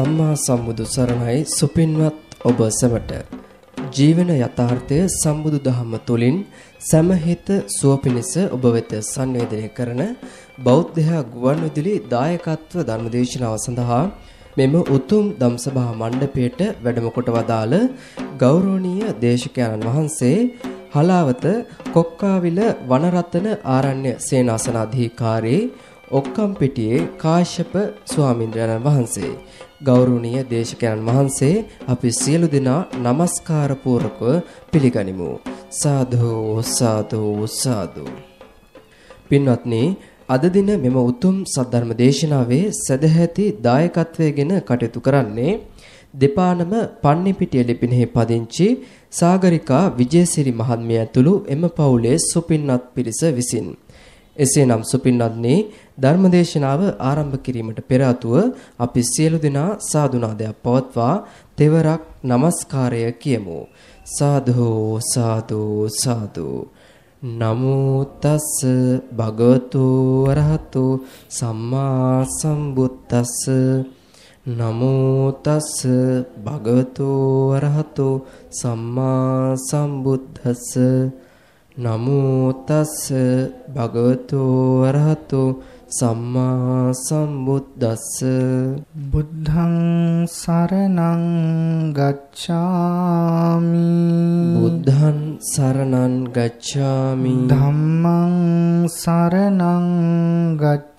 සම්මා සම්බුදු සරණයි සුපින්වත් ඔබ සැමට ජීවන යථාර්ථය සම්බුදු දහම තුළින් සමහිත සුව පිණිස ඔබ වෙත සංවේදනය කරන බෞද්ධයා ගුවන්විදුලි දායකත්ව ධර්මදේශනාව සඳහා මෙම උතුම් දම්සභා මණ්ඩපයට වැඩම කොට වදාළ ගෞරවනීය දේශකයන්න් වහන්සේ හලාවත කොක්කාවිල වනරතන ආරණ්‍ය සේනාසනාධිකාරී ඔක්කම්පිටියේ කාශ්‍යප ස්වාමීන් වහන්සේ ගෞරවනීය දේශකයන් වහන්සේ අපි සියලු දෙනා নমස්කාර පූර්වකව පිළිගනිමු. සාදු සාදු සාදු. පින්වත්නි අද දින මෙම උතුම් සද්ධර්ම දේශනාවේ සදැහැති දායකත්වයේගෙන කටයුතු කරන්නේ දෙපානම පන්නිපිටිය ලිපිනෙහි පදිංචි සාගරිකා විජේසිරි මහත්මිය ඇතුළු එම පවුලේ සුපින්වත් පිරිස විසිනි. එසේනම් සුපින්නත්නි ධර්මදේශනාව ආරම්භ කිරීමට පෙර අතුව අපි සියලු දෙනා සාදුනාදයක් පවත්වා තෙවරක් নমස්කාරය කියමු සාදු සාදු සාදු නමෝ තස් භගවතු වරහතු සම්මා සම්බුද්දස්ස නමෝ තස් භගවතු වරහතු සම්මා සම්බුද්දස්ස නමෝ තස්ස භගවතු වරහතු සම්මා සම්බුද්දස්ස බුද්ධං සරණං ගච්ඡාමි බුද්ධං සරණං ගච්ඡාමි ධම්මං සරණං ගච්ඡාමි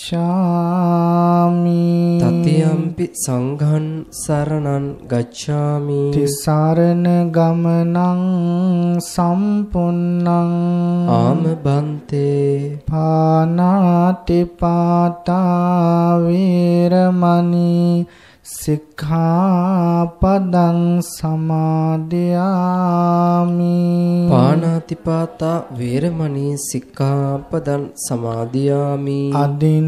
ගච්ඡාමි තතියම්පි සංඝං සරණං ගච්ඡාමි තිසරණ ගමනං සම්පුන්නං ආම බන්තේ පානාති පාතා වේරමණී සික්ඛාපදං සමාදියාමි පාණාතිපාතා වේරමණී සික්ඛාපදං සමාදියාමි අදින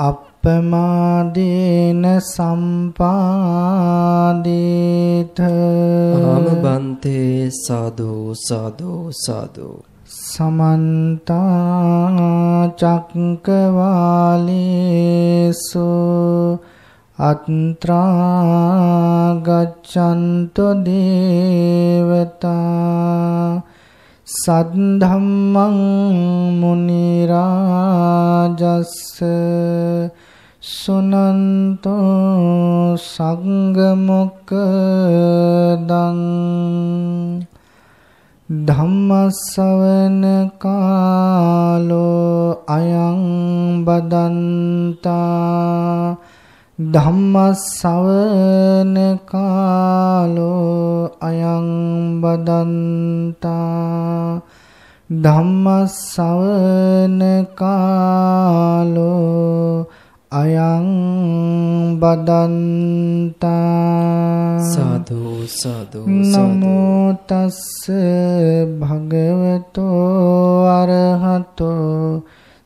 අප්පමාදේන සම්පාදේත ආම බන්තේ සාදු සාදු සාදු සමන්ත චක්කවාලේසු අත්‍රා ගච්ඡන්තු දේවතා සද්ධම්මං මුනි රාජස් සුනන්තෝ සංඝ මොක්කදං ධම්ම ශ්‍රවණ කාලෝ අයං බදන්තා ධම්මස්සවන කාලෝ අයං බදන්තා ධම්මස්සවන කාලෝ අයං බදන්තා සාදු සාදු නමෝ තස්ස භගවතෝ අරහතෝ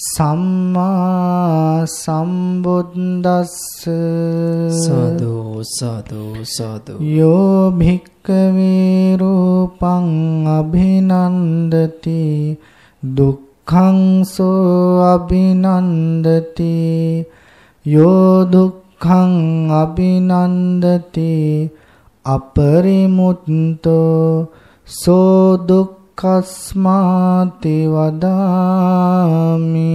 සම්මා සම්බුද්දස්ස සතු සතු සතු යෝ භික්කවේ රූපං අභිනන්දති දුක්ඛං සෝ අභිනන්දති යෝ දුක්ඛං අභිනන්දති අපරිමුත්තෝ සෝ දුක් කස්මාතේ වදාමි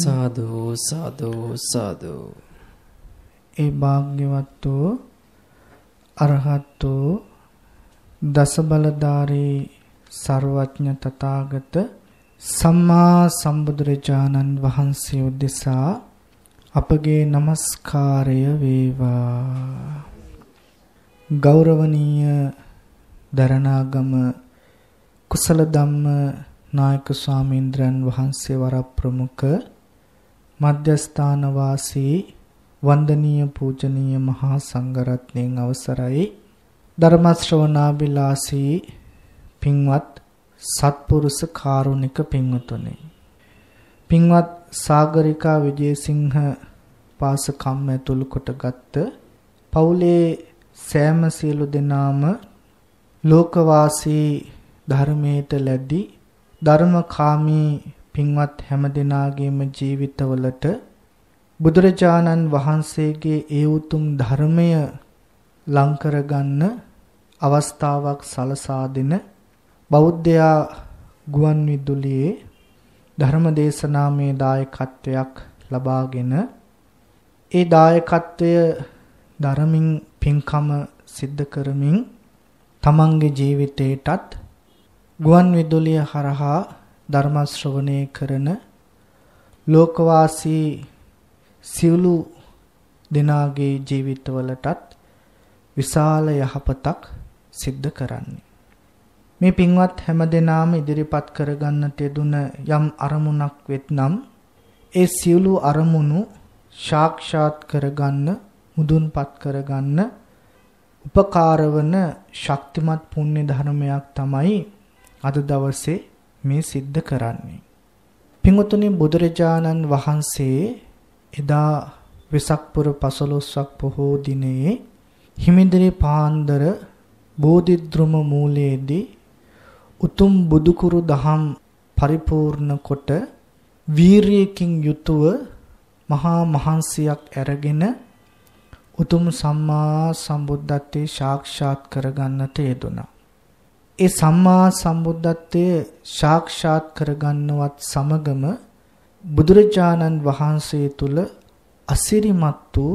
සාදු සාදු සාදු ඒ භාග්‍යවත් වූ අරහත් වූ දසබලධාරී ਸਰවඥ තථාගත සම්මා සම්බුදුරජාණන් වහන්සේ උදෙසා අපගේ নমස්කාරය වේවා ගෞරවනීය දරණාගම කුසල ධම්ම නායක ස්වාමීන්ද්‍රයන් වහන්සේ වරක් ප්‍රමුඛ මධ්‍යස්ථාන වාසී වන්දනීය පූජනීය මහා සංඝරත්නයන් අවසරයි ධර්ම ශ්‍රවණාබිලාසී පින්වත් සත්පුරුෂ කාරුණික පින්වතුනි පින්වත් සාගරිකා විජේසිංහ පාසකම් ඇතුළු කොටගත් පවුලේ සෑම සියලු දෙනාම ලෝකවාසී ධර්මයට ලැබී ධර්මකාමී පින්වත් හැම දිනාගේම ජීවිතවලට බුදුරජාණන් වහන්සේගේ ඒ උතුම් ධර්මය ලං කරගන්න අවස්ථාවක් සලසා දෙන බෞද්ධයා ගුවන් විදුලියේ ධර්ම දේශනාමේ දායකත්වයක් ලබාගෙන ඒ දායකත්වය ධර්මින් පින්කම සිද්ධ කරමින් තමන්ගේ ජීවිතේටත් ගුවන් විදුලිය හරහා ධර්ම ශ්‍රවණය කරන ලෝකවාසී සියලු දෙනාගේ ජීවිතවලටත් විශාල යහපතක් සිද්ධ කරන්නේ. මේ පින්වත් හැම දෙනාම ඉදිරිපත් කරගන්නට යෙදුන යම් අරමුණක් වෙත්නම් ඒ සියලු අරමුණු සාක්ෂාත් කරගන්න මුදුන්පත් කරගන්න උපකාරවන ශක්තිමත් පුණ්‍ය ධර්මයක් තමයි අද දවසේ මේ සිද්ධ කරන්නේ. පිඟුතුනි බුදුරජාණන් වහන්සේ එදා වෙසක්පුර 15ක් පොහෝ දිනේ හිමිදිරි පාන්දර බෝධිද්‍රුම මූලයේදී උතුම් බුදුකුරු දහම් පරිපූර්ණ කොට වීරියකින් යුතුව මහා මහන්සියක් ඇරගෙන උතුම් සම්මා සම්බුද්ධත්වයේ සාක්ෂාත් කරගන්නට යෙදුණා. ඒ සම්මා සම්බුද්ධත්වයේ සාක්ෂාත් කරගන්නවත් සමගම බුදුරජාණන් වහන්සේ තුල අසිරිමත් වූ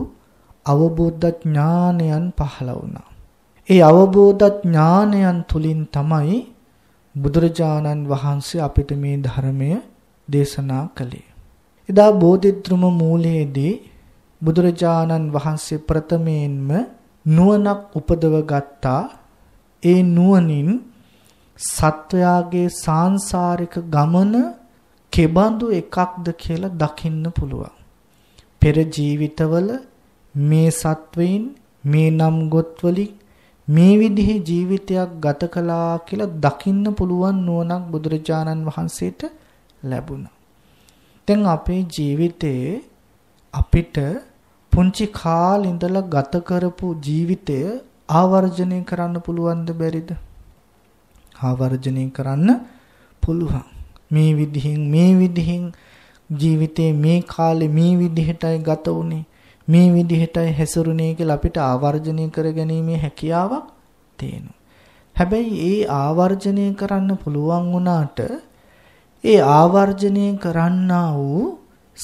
අවබෝධ ඥානයන් පහළ වුණා. ඒ අවබෝධ ඥානයන් තුලින් තමයි බුදුරජාණන් වහන්සේ අපිට මේ ධර්මය දේශනා කළේ. එදා බෝධිද්‍රුම මූලයේදී බුදුරජාණන් වහන්සේ ප්‍රථමයෙන්ම නුවණක් උපදව ගත්තා ඒ නුවණින් සත්වයාගේ සාංශාරික ගමන කෙබඳු එකක්ද කියලා දකින්න පුළුවන්. පෙර ජීවිතවල මේ සත්වයින් මේ නම් ගොත්වලින් මේ විදිහේ ජීවිතයක් ගත කළා කියලා දකින්න පුළුවන් නුවණක් බුදුරජාණන් වහන්සේට ලැබුණා. දැන් අපේ ජීවිතයේ අපිට පුංචි කාලේ ඉඳලා ගත කරපු ජීවිතය ආවර්ජනය කරන්න පුළුවන්ද බැරිද? ආවර්ජනය කරන්න පුළුවන්. මේ විදිහින් මේ විදිහින් ජීවිතේ මේ කාලේ මේ විදිහටයි ගත වුනේ මේ විදිහටයි හැසිරුනේ කියලා අපිට ආවර්ජනය කරගැනීමේ හැකියාවක් තියෙනවා. හැබැයි ඒ ආවර්ජනය කරන්න පුළුවන් වුණාට ඒ ආවර්ජනය කරන්නා වූ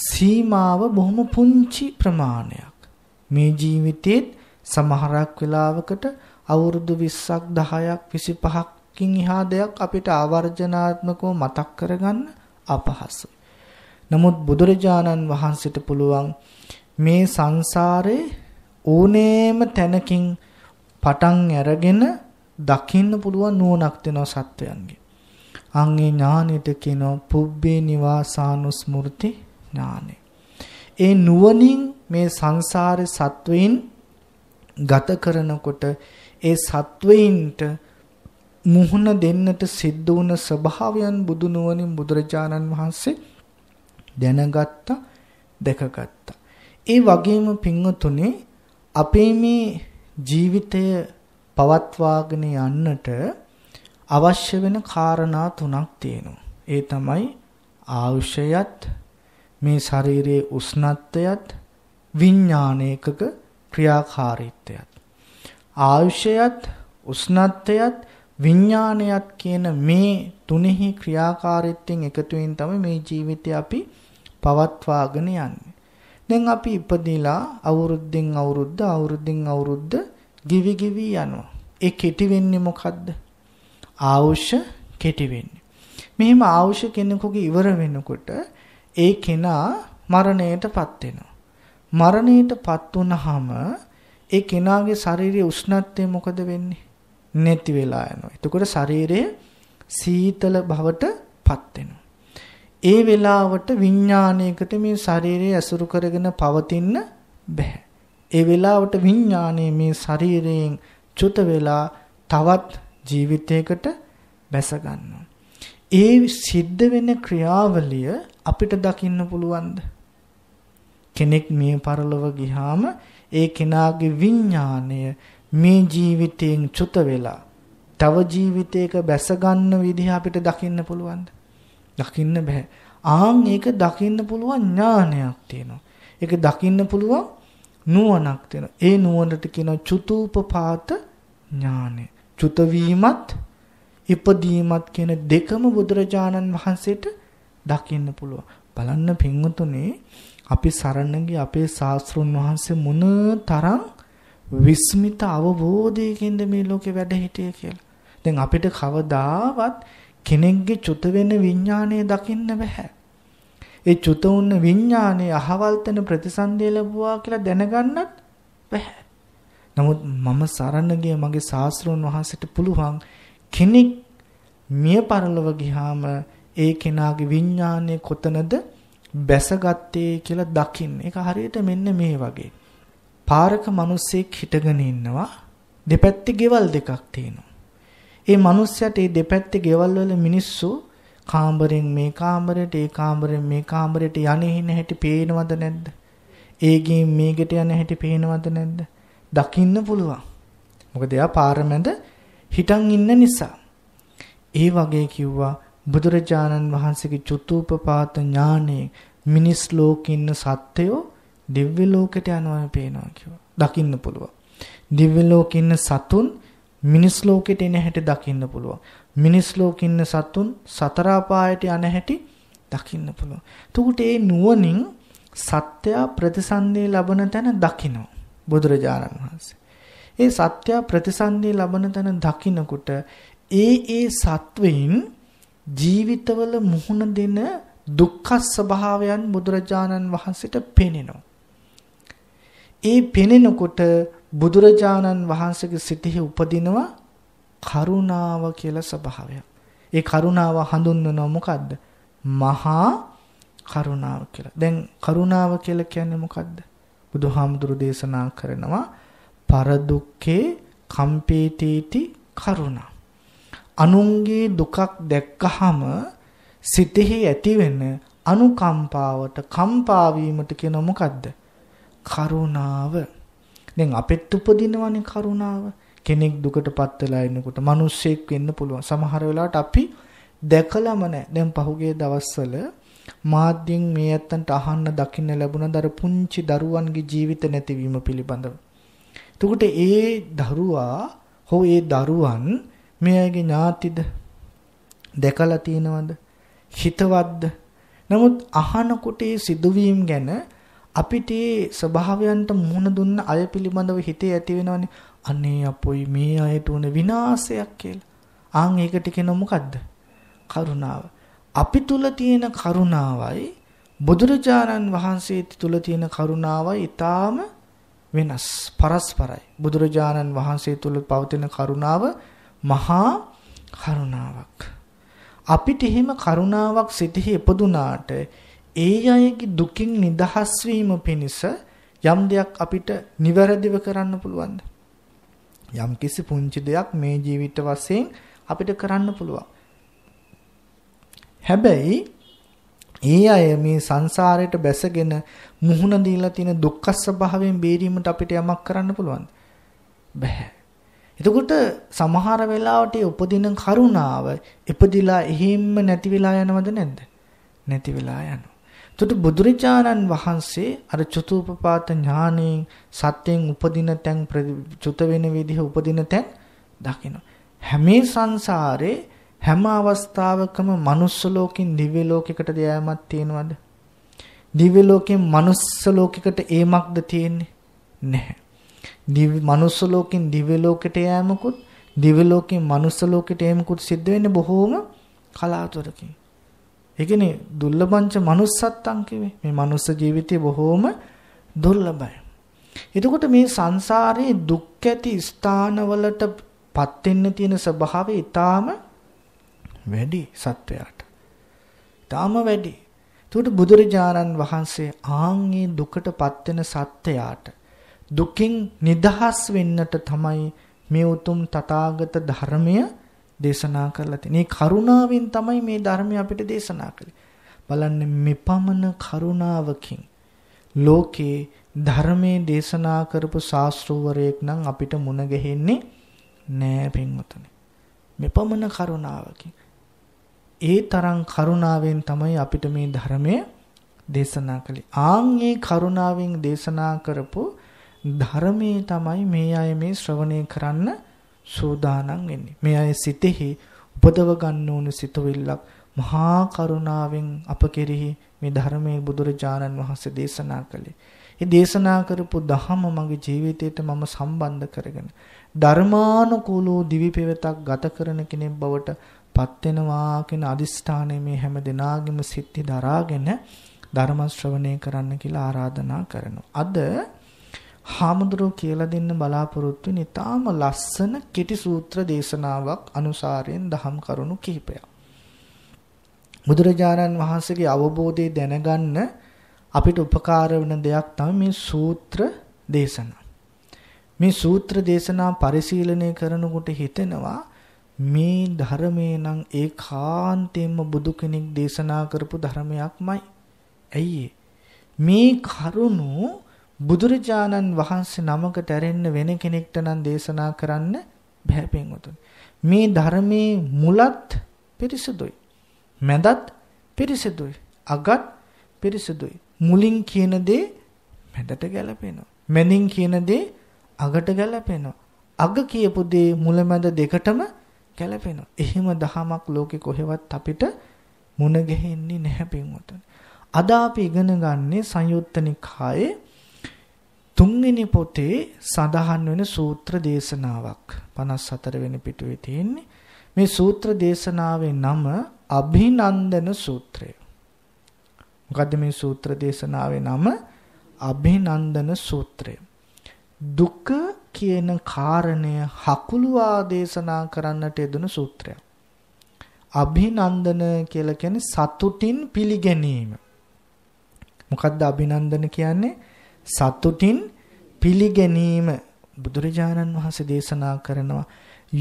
සීමාව බොහොම පුංචි ප්‍රමාණයක්. මේ ජීවිතේත් සමහරක් වෙලාවකට අවුරුදු 20ක් 10ක් 25කින් එහා දෙයක් අපිට ආවර්ජනාත්මකව මතක් කරගන්න අපහසුයි. නමුත් බුදුරජාණන් වහන්සේට පුළුවන් මේ සංසාරේ ඕනෑම තැනකින් පටන් අරගෙන දකින්න පුළුවන් නුවණක් දෙනවා සත්වයන්ගේ. අංගේ ඥානෙට කියනවා පුබ්බේ නිවාසානුස්මෘති ඥානෙ. ඒ නුවණින් මේ සංසාරේ සත්වයින් ගත කරනකොට ඒ සත්වයින්ට මුහුණ දෙන්නට සිද්ධ වුණ ස්වභාවයන් බුදු නුවණින් බුදුරජාණන් වහන්සේ දැනගත්තා දැකගත්තා. ඒ වගේම පින්වතුනි අපේ මේ ජීවිතය පවත්වාගෙන යන්නට අවශ්‍ය වෙන කාරණා තුනක් තියෙනවා. ඒ තමයි ආයුෂයත් මේ ශරීරයේ උෂ්ණත්වයත් විඥානයකක ක්‍රියාකාරීත්වයත් ආයුෂයත් උෂ්ණත්වයත් විඥානයත් කියන මේ තුනෙහි ක්‍රියාකාරීත්වයෙන් එකතු වෙන තමයි මේ ජීවිතය අපි පවත්වාගෙන යන්නේ. දැන් අපි ඉපදිලා අවුරුද්දෙන් අවුරුද්ද අවුරුද්දෙන් අවුරුද්ද ගිවි ගිවි යනවා. ඒ කෙටි වෙන්නේ මොකද්ද? ආවුෂ කෙටි වෙන්නේ. මෙහෙම ආවුෂ කෙනෙකුගේ ඉවර වෙනකොට ඒ කෙනා මරණයටපත් වෙනවා. මරණයටපත් වුනහම ඒ කෙනාගේ ශාරීරික උෂ්ණත්වය මොකද වෙන්නේ? නැති වෙලා යනවා. එතකොට ශරීරය සීතල භවටපත් වෙනවා. ඒ වෙලාවට විඥාණයකට මේ ශරීරය ඇසුරු කරගෙන පවතින්න බෑ. ඒ වෙලාවට විඥාණය මේ ශරීරයෙන් චුත වෙලා තවත් ජීවිතයකට බැස ගන්නවා. ඒ සිද්ධ වෙන ක්‍රියාවලිය අපිට දකින්න පුළුවන්ද? කෙනෙක් මිය පරලොව ගියාම ඒ කෙනාගේ විඥාණය මේ ජීවිතයෙන් චුත වෙලා තව ජීවිතයක බැස ගන්න විදිහ අපිට දකින්න පුළුවන්ද? දකින්න බෑ. ආන් ඒක දකින්න පුළුවන් ඥානයක් තියෙනවා. ඒක දකින්න පුළුවන් නුවණක් තියෙනවා. ඒ නුවණට කියනවා චුතූපපාත ඥානය. චුත වීමත් ඉපදීමත් කියන දෙකම බුදුරජාණන් වහන්සේට දකින්න පුළුවන්. බලන්න පින්වතුනේ අපි සරණ අපේ ශාස්ත්‍රුන් වහන්සේ මොන තරම් විස්මිත අවබෝධයකින්ද මේ ලෝකේ වැඩ හිටියේ කියලා. දැන් අපිට කවදාවත් කෙනෙක්ගේ චුත වෙන විඥානය දකින්න බෑ. ඒ චුත වුණ විඥානයේ අහවල්තන ප්‍රතිසන්දිය ලැබුවා කියලා දැනගන්නත් බෑ. නමුත් මම සරණ මගේ ශාස්ත්‍රෝන් වහන්සේට පුළුවන් කෙනෙක් මිය පරලොව ගියාම ඒ කෙනාගේ විඥානය කොතනද බැසගත්තේ කියලා දකින්න. ඒක හරියට මෙන්න මේ වගේ. පාරක මිනිස්සෙක් හිටගෙන ඉන්නවා. දෙපැත්තේ ගෙවල් දෙකක් තියෙනවා. ඒ මිනිස්සයාට ඒ දෙපැත්තේ ගෙවල් වල මිනිස්සු කාමරෙන් මේ කාමරයට ඒ කාමරෙන් මේ කාමරයට යන්නේ නැහැටි පේනවද නැද්ද? ඒගෙන් මේකට යන හැටි පේනවද නැද්ද? දකින්න පුළුවන්. මොකද එයා පාරමැද හිටන් ඉන්න නිසා. ඒ වගේ කිව්වා බුදුරජාණන් වහන්සේගේ චුතුපපාත ඥානේ මිනිස් ලෝකේ ඉන්න සත්වයෝ දිව්‍ය ලෝකයට යනවා පේනවා කියලා. දකින්න පුළුවන්. දිව්‍ය ලෝකේ ඉන්න සතුන් මිනිස් ලෝකෙට එන හැටි දකින්න පුළුවන්. මිනිස් ලෝකේ ඉන්න සතුන් සතර අපායට යන හැටි දකින්න පුළුවන්. එතකොට ඒ නුවණින් සත්‍ය ප්‍රතිසන්දී ලබන තැන දකිනවා බුදුරජාණන් වහන්සේ. ඒ සත්‍ය ප්‍රතිසන්දී ලබන තැන දකිනකොට ඒ ඒ සත්වයින් ජීවිතවල මුහුණ දෙන දුක්ඛ ස්වභාවයන් බුදුරජාණන් වහන්සේට පෙනෙනවා. ඒ පෙනෙනකොට බුදුරජාණන් වහන්සේගේ සිතෙහි උපදිනවා කරුණාව කියලා ස්වභාවයක්. ඒ කරුණාව හඳුන්වනවා මොකද්ද? මහා කරුණාව කියලා. දැන් කරුණාව කියලා කියන්නේ මොකද්ද? බුදුහාමුදුරු දේශනා කරනවා පරදුක්ඛේ කම්පේතේති කරුණා. අනුන්ගේ දුකක් දැක්කහම සිතෙහි ඇතිවෙන අනුකම්පාවට කම්පා වීමට කියන මොකද්ද? කරුණාව. දැන් අපෙත් උපදිනවනේ කරුණාව. කෙනෙක් දුකටපත් වෙලා ඉන්නකොට මිනිස්සෙක් වෙන්න පුළුවන්. සමහර වෙලාවට අපි දැකලම නැහැ. දැන් පහුගිය දවස්වල මාධ්‍යෙන් මේ ඇත්තන්ට අහන්න දකින්න ලැබුණද අර පුංචි දරුවන්ගේ ජීවිත නැතිවීම පිළිබඳව. එතකොට ඒ දරුවා හෝ ඒ දරුවන් මේ අයගේ ඥාතිද දැකලා තියෙනවද හිතවත්ද නමුත් අහනකොට ඒ සිදුවීම් ගැන අපිට ස්වභාවයන්ට මුහුණ දුන්න අය පිළිබඳව හිතේ ඇති වෙනවනේ අනේ අපොයි මේ අය තුන විනාශයක් කියලා. ආන් ඒකට කියන මොකද්ද? කරුණාව. අපි තුල තියෙන කරුණාවයි බුදුරජාණන් වහන්සේ තුල තියෙන කරුණාවයි ඊටාම වෙනස් පරස්පරයි. බුදුරජාණන් වහන්සේ තුල පවතින කරුණාව මහා කරුණාවක්. අපිට එහෙම කරුණාවක් සිතෙහි ඉපදුනාට ඒ අයගේ දුකින් නිදහස් වීම පිණිස යම් දෙයක් අපිට නිවැරදිව කරන්න පුළුවන්ද? යම් කිසි පුංචි දෙයක් මේ ජීවිත වශයෙන් අපිට කරන්න පුළුවන්. හැබැයි ඒ අය මේ සංසාරයට බැසගෙන මුහුණ දීලා තියෙන දුක්ඛ ස්වභාවයෙන් බේරීමට අපිට යමක් කරන්න පුළුවන්ද? බෑ. එතකොට සමහර වෙලාවට උපදින කරුණාව ඉපදිලා එහෙම්ම නැති වෙලා යනවද නැද්ද? නැති වෙලා යනවා. එතකොට බුදුරජාණන් වහන්සේ අර චතුූපපාත ඥාණයෙන් සත්‍යයෙන් උපදින තැන් චුත වෙන විදිහ උපදින තැන් දකිනවා. හැම සංසාරේ හැම අවස්ථාවකම manuss ලෝකෙන් දිව්‍ය ලෝකයකට යෑමක් තියෙනවද? දිව්‍ය ලෝකෙන් manuss ලෝකයකට ඒමක්ද තියෙන්නේ? නැහැ. මනුස්ස ලෝකෙන් දිව්‍ය ලෝකෙට යෑමකුත් දිව්‍ය ලෝකෙන් මනුස්ස ලෝකෙට යෑමකුත් සිද්ධ වෙන්නේ බොහෝම කලාතුරකින්. ඒ කියන්නේ දුර්ලභංච manussත්තං කිව්වේ. මේ මනුස්ස ජීවිතය බොහෝම දුර්ලභයි. එතකොට මේ සංසාරේ දුක් ඇති ස්ථානවලට පත් වෙන්න තියෙන ස්වභාවය ඊටාම වැඩි සත්වයාට. ඊටාම වැඩි. එතකොට බුදුරජාණන් වහන්සේ ආන්ගේ දුකට පත් වෙන සත්වයාට දුකින් නිදහස් වෙන්නට තමයි මේ උතුම් තථාගත ධර්මය දේශනා කරලා තියෙන්නේ. කරුණාවෙන් තමයි මේ ධර්මය අපිට දේශනා කළේ. බලන්න මෙපමණ කරුණාවකින් ලෝකේ ධර්මයේ දේශනා කරපු ශාස්ත්‍රවරයෙක් නම් අපිට මුණ ගැහෙන්නේ නෑ පින්වතුනි. මෙපමණ කරුණාවකින් ඒ තරම් කරුණාවෙන් තමයි අපිට මේ ධර්මය දේශනා කළේ. ආන් ඒ කරුණාවෙන් දේශනා කරපු ධර්මයේ තමයි මේ අය මේ ශ්‍රවණය කරන්න සූදානම් වෙන්නේ. මේ අය සිතෙහි උපදව ගන්න ඕන සිතුවිල්ලක් මහා කරුණාවෙන් අප කෙරෙහි මේ ධර්මයේ බුදුරජාණන් වහන්සේ දේශනා කළේ. මේ දේශනා කරපු ධහම මගේ ජීවිතයට මම සම්බන්ධ කරගෙන ධර්මානුකූලෝ දිවි පෙවතක් ගත කරන කෙනෙක් බවට පත් වෙනවා කියන අදිස්ථානය මේ හැම දිනාගෙම සිත්ති දරාගෙන ධර්ම ශ්‍රවණය කරන්න කියලා ආරාධනා කරනවා. අද හාමුදුරුව කියලා දෙන්න බලාපොරොත්තු වෙන ඊටාම ලස්සන කෙටි සූත්‍ර දේශනාවක් අනුසාරයෙන් දහම් කරුණු කිහිපයක්. බුදුරජාණන් වහන්සේගේ අවබෝධය දැනගන්න අපිට උපකාර වෙන දෙයක් තමයි මේ සූත්‍ර දේශනා. මේ සූත්‍ර දේශනා පරිශීලනය කරනකොට හිතෙනවා මේ ධර්මයේ නම් ඒකාන්තයෙන්ම බුදු කෙනෙක් දේශනා කරපු ධර්මයක්මයි. ඇයි මේ කරුණෝ බුදුරජාණන් වහන්සේ නමකට ඇරෙන්න වෙන කෙනෙක්ට නම් දේශනා කරන්න බෑ පින්වතුනි. මේ ධර්මයේ මුලත් පිරිසුදුයි. මැදත් පිරිසුදුයි. අගත් පිරිසුදුයි. මුලින් කියන දේ මැදට ගැලපෙනවා. මැනින් කියන දේ අගට ගැලපෙනවා. අග කියපු දේ මුලමැද දෙකටම ගැලපෙනවා. එහෙම දහමක් ලෝකේ කොහෙවත් අපිට මුණ ගැහෙන්නේ නැහැ පින්වතුනි. අද අපි ඉගෙන ගන්නේ සංයුත්ත නිකායේ තුන්වෙනි පොතේ සඳහන් වෙන සූත්‍ර දේශනාවක් 54 වෙනි පිටුවේ තියෙන්නේ මේ සූත්‍ර දේශනාවේ නම අභිනන්දන සූත්‍රය. මොකද්ද මේ සූත්‍ර දේශනාවේ නම? අභිනන්දන සූත්‍රය. දුක කියන කාරණය හකුළුවා දේශනා කරන්නට යෙදුණු සූත්‍රයක්. අභිනන්දන කියලා කියන්නේ සතුටින් පිළිගැනීම. මොකද්ද අභිනන්දන කියන්නේ? සතුටින් පිළිගැනීම බුදුරජාණන් වහන්සේ දේශනා කරනවා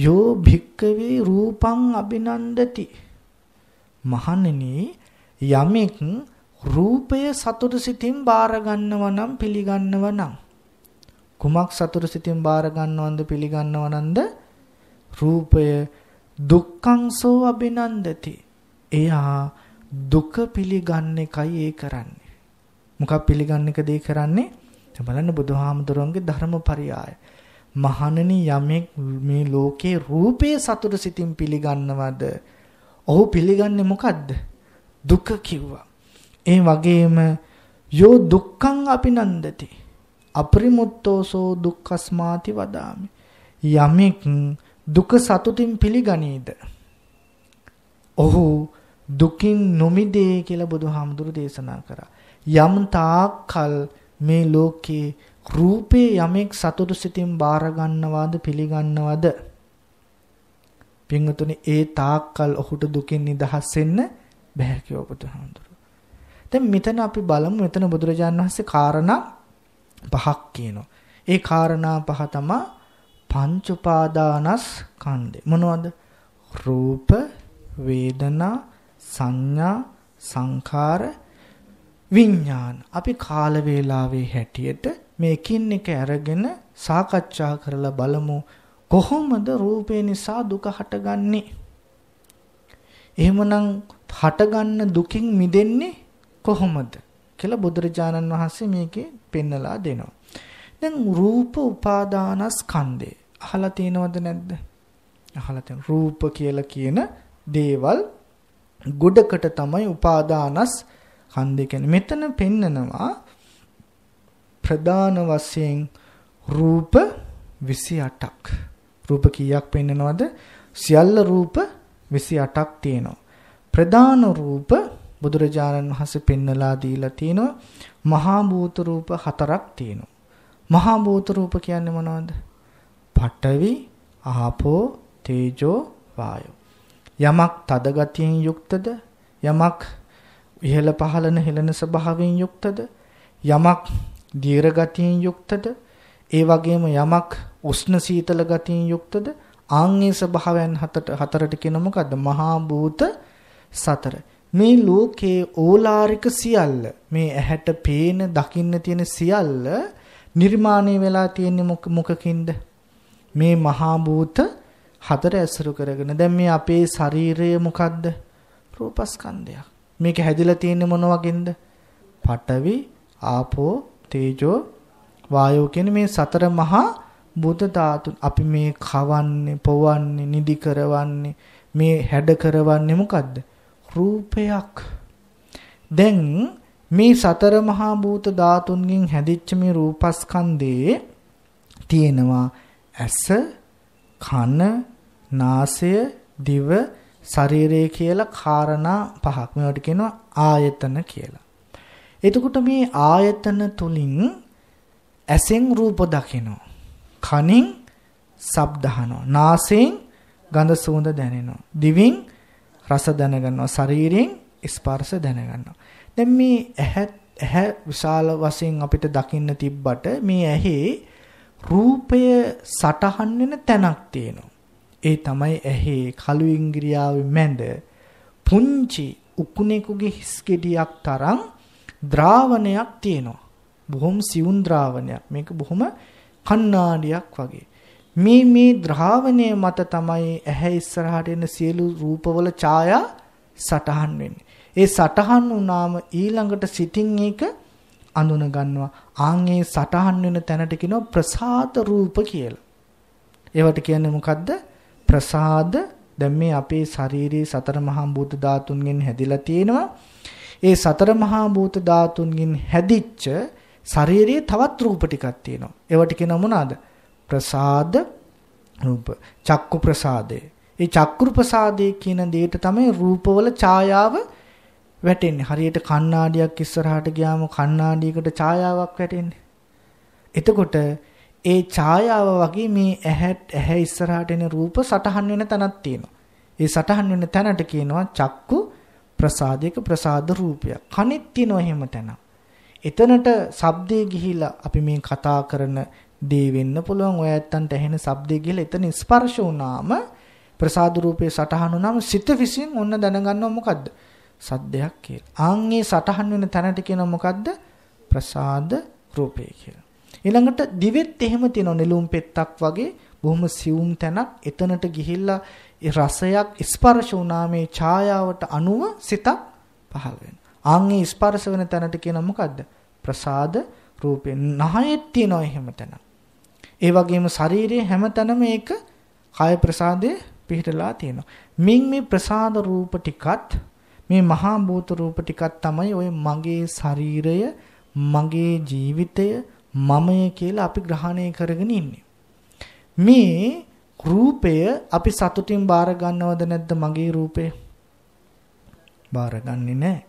යෝ භික්කවේ රූපං අබිනන්දති මහණෙනි යමෙක් රූපය සතුට සිතින් බාර ගන්නව නම් පිළිගන්නව නම් කුමක් සතුට සිතින් බාර ගන්නවද පිළිගන්නව නන්ද රූපය දුක්ඛං සෝ අබිනන්දති එයා දුක පිළිගන්න එකයි ඒ කරන්නේ මොකක් පිළිගන්න එක දේ කරන්නේ බලන්න බුදුහාමුදුරන්ගේ ධර්මපරියාය. මහණනි යමෙක් මේ ලෝකේ රූපේ සතුට සිතින් පිළිගන්නවද? ඔහු පිළිගන්නේ මොකද්ද? දුක කිව්වා. ඒ වගේම යෝ දුක්ඛං අපිනන්දති. අපරිමුත්තෝසෝ දුක්ඛස්මාති වදාමි. යමෙක් දුක සතුටින් පිළිගනීද? ඔහු දුකින් නොමිදේ කියලා බුදුහාමුදුරු දේශනා කරා. යම් තාක්කල් මේ ලෝකේ රූපේ යමෙක් සතුටු සිතින් බාර ගන්නවාද පිළිගන්නවද පින්වතුනි ඒ තාක්කල් ඔහුට දුකින් නිදහස් වෙන්න බැහැ කියලා බුදුහාමුදුරුවෝ. දැන් මෙතන අපි බලමු මෙතන බුදුරජාන් වහන්සේ කාරණා පහක් කියනවා. ඒ කාරණා පහ තමයි පංච උපාදානස්කන්ධේ. මොනවද? රූප, වේදනා, සංඥා, සංඛාර, විඥාන. අපි කාල වේලාවේ හැටියට මේකින් එක අරගෙන සාකච්ඡා කරලා බලමු කොහොමද රූපේ නිසා දුක හටගන්නේ? එහෙමනම් හටගන්න දුකින් මිදෙන්නේ කොහොමද කියලා බුදුරජාණන් වහන්සේ මේකේ පෙන්නලා දෙනවා. දැන් රූප උපාදානස්කන්ධය අහලා තියෙනවද නැද්ද? අහලා තියෙන රූප කියලා කියන දේවල් ගොඩකට තමයි උපාදානස් කන්දේ කියන්නේ මෙතන පෙන්නනවා ප්‍රධාන වශයෙන් රූප 28ක් රූප කීයක් පෙන්නනවද සියල්ල රූප 28ක් තියෙනවා ප්‍රධාන රූප බුදුරජාණන් වහන්සේ පෙන්නලා දීලා තියෙනවා මහා භූත රූප හතරක් තියෙනවා මහා භූත රූප කියන්නේ මොනවද පඨවි ආපෝ තේජෝ වායෝ යමක් තද ගතියෙන් යුක්තද යමක් ඉහළ පහළන හෙළන ස්වභාවයෙන් යුක්තද යමක් දීර්ඝ ගතියෙන් යුක්තද ඒ වගේම යමක් උෂ්ණ සීතල ගතියෙන් යුක්තද ආන්ගේ ස්වභාවයන් හතට හතරට කියන මොකද්ද මහා භූත සතර මේ ලෝකේ ඕලාරික සියල්ල මේ ඇහැට පේන දකින්න තියෙන සියල්ල නිර්මාණය වෙලා තියෙන්නේ මොකකින්ද මේ මහා භූත හතර ඇසුරු කරගෙන දැන් මේ අපේ ශරීරය මොකද්ද රූපස්කන්ධයක් මේක හැදිලා තියෙන්නේ මොන වගේන්ද? පඨවි, ආපෝ, තේජෝ, වායෝ කියන මේ සතර මහා බුද්ධ ධාතුන් අපි මේ කවන්නේ, පොවන්නේ, නිදි කරවන්නේ, මේ හැඩ කරවන්නේ මොකද්ද? රූපයක්. දැන් මේ සතර මහා භූත ධාතුන්ගෙන් හැදිච්ච මේ රූපස්කන්ධයේ තියෙනවා ඇස කන නාසය දිව ශරීරය කියලා කාරණා පහක්. මේවට කියනවා ආයතන කියලා. එතකොට මේ ආයතන තුලින් ඇසෙන් රූප දකිනවා. කනින් ශබ්ද අහනවා. නාසයෙන් ගඳ සුවඳ දැනෙනවා. දිවෙන් රස දැනගන්නවා. ශරීරයෙන් ස්පර්ශ දැනගන්නවා. දැන් මේ ඇහැ ඇහැ විශාල වශයෙන් අපිට දකින්න තිබ්බට මේ ඇහි රූපය සටහන් වෙන තැනක් තියෙනවා. ඒ තමයි ඇහි කළු ඉංග්‍රියාවේ මැද පුංචි උකුණෙකුගේ හිස් කෙඩියක් තරම් ද්‍රාවණයක් තියෙනවා. බොහොම සියුම් ද්‍රාවණයක්. මේක බොහොම කණ්ණාඩියක් වගේ. මේ මේ ද්‍රාවණය මත තමයි ඇහැ ඉස්සරහට එන සියලු රූපවල ඡායා සටහන් වෙන්නේ. ඒ සටහන් වුණාම ඊළඟට සිතින් ඒක අඳුන ගන්නවා. ආන් ඒ සටහන් වෙන තැනට කියනවා ප්‍රසාද රූප කියලා. ඒවට කියන්නේ මොකද්ද? ප්‍රසාද දැන් මේ අපේ ශාරීරියේ සතර මහා භූත ධාතුන්ගෙන් හැදිලා තියෙනවා. ඒ සතර මහා භූත ධාතුන්ගෙන් හැදිච්ච ශාරීරියේ තවත් රූප ටිකක් තියෙනවා. ඒවට කියන මොනවාද? ප්‍රසාද රූප. චක්කු ප්‍රසාදය. ඒ චක්කු ප්‍රසාදය කියන දෙයට තමයි රූපවල ඡායාව වැටෙන්නේ. හරියට කණ්ණාඩියක් ඉස්සරහට ගියාම කණ්ණාඩියකට ඡායාවක් වැටෙන්නේ. එතකොට ඒ ඡායාව වගේ මේ ඇහැට ඇහැ ඉස්සරහට එන රූප සටහන් වෙන තැනක් තියෙනවා. ඒ සටහන් වෙන තැනට කියනවා චක්කු ප්‍රසාදයක ප්‍රසාද රූපය. කනෙත් තියෙනවා එහෙම තැනක්. එතනට ශබ්දේ ගිහිලා අපි මේ කතා කරන දේ වෙන්න පුළුවන්. ඔය ඇත්තන්ට ඇහෙන ශබ්දේ ගිහිලා එතන ස්පර්ශ වුණාම ප්‍රසාද රූපේ සටහන් වුණාම සිත විසින් ඔන්න දැනගන්නව මොකද්ද? සද්දයක් කියලා. ආන් සටහන් වෙන තැනට කියනවා මොකද්ද? ප්‍රසාද රූපය කියලා. ඊළඟට දිවෙත් එහෙම තියෙනවා නෙළුම් පෙත්තක් වගේ බොහොම සියුම් තැනක් එතනට ගිහිල්ලා රසයක් ස්පර්ශ වුණාමේ ඡායාවට අනුව සිතක් පහළ වෙනවා. ආන්ගේ ස්පර්ශ වෙන තැනට කියන මොකද්ද? ප්‍රසාද රූපේ නහයෙත් තියෙනවා එහෙම තැනක්. ඒ වගේම ශරීරයේ හැම තැනම ඒක කාය ප්‍රසාදයේ පිහිටලා තියෙනවා. මින් මේ ප්‍රසාද රූප ටිකත් මේ මහා භූත රූප ටිකක් තමයි ওই මගේ ශරීරය, මගේ ජීවිතය, මමය කියලා අපි ග්‍රහණය කරගෙන ඉන්නේ. මේ රූපය අපි සතුටින් බාර ගන්නවද නැද්ද මගේ රූපය? බාරගන්නේ නැහැ.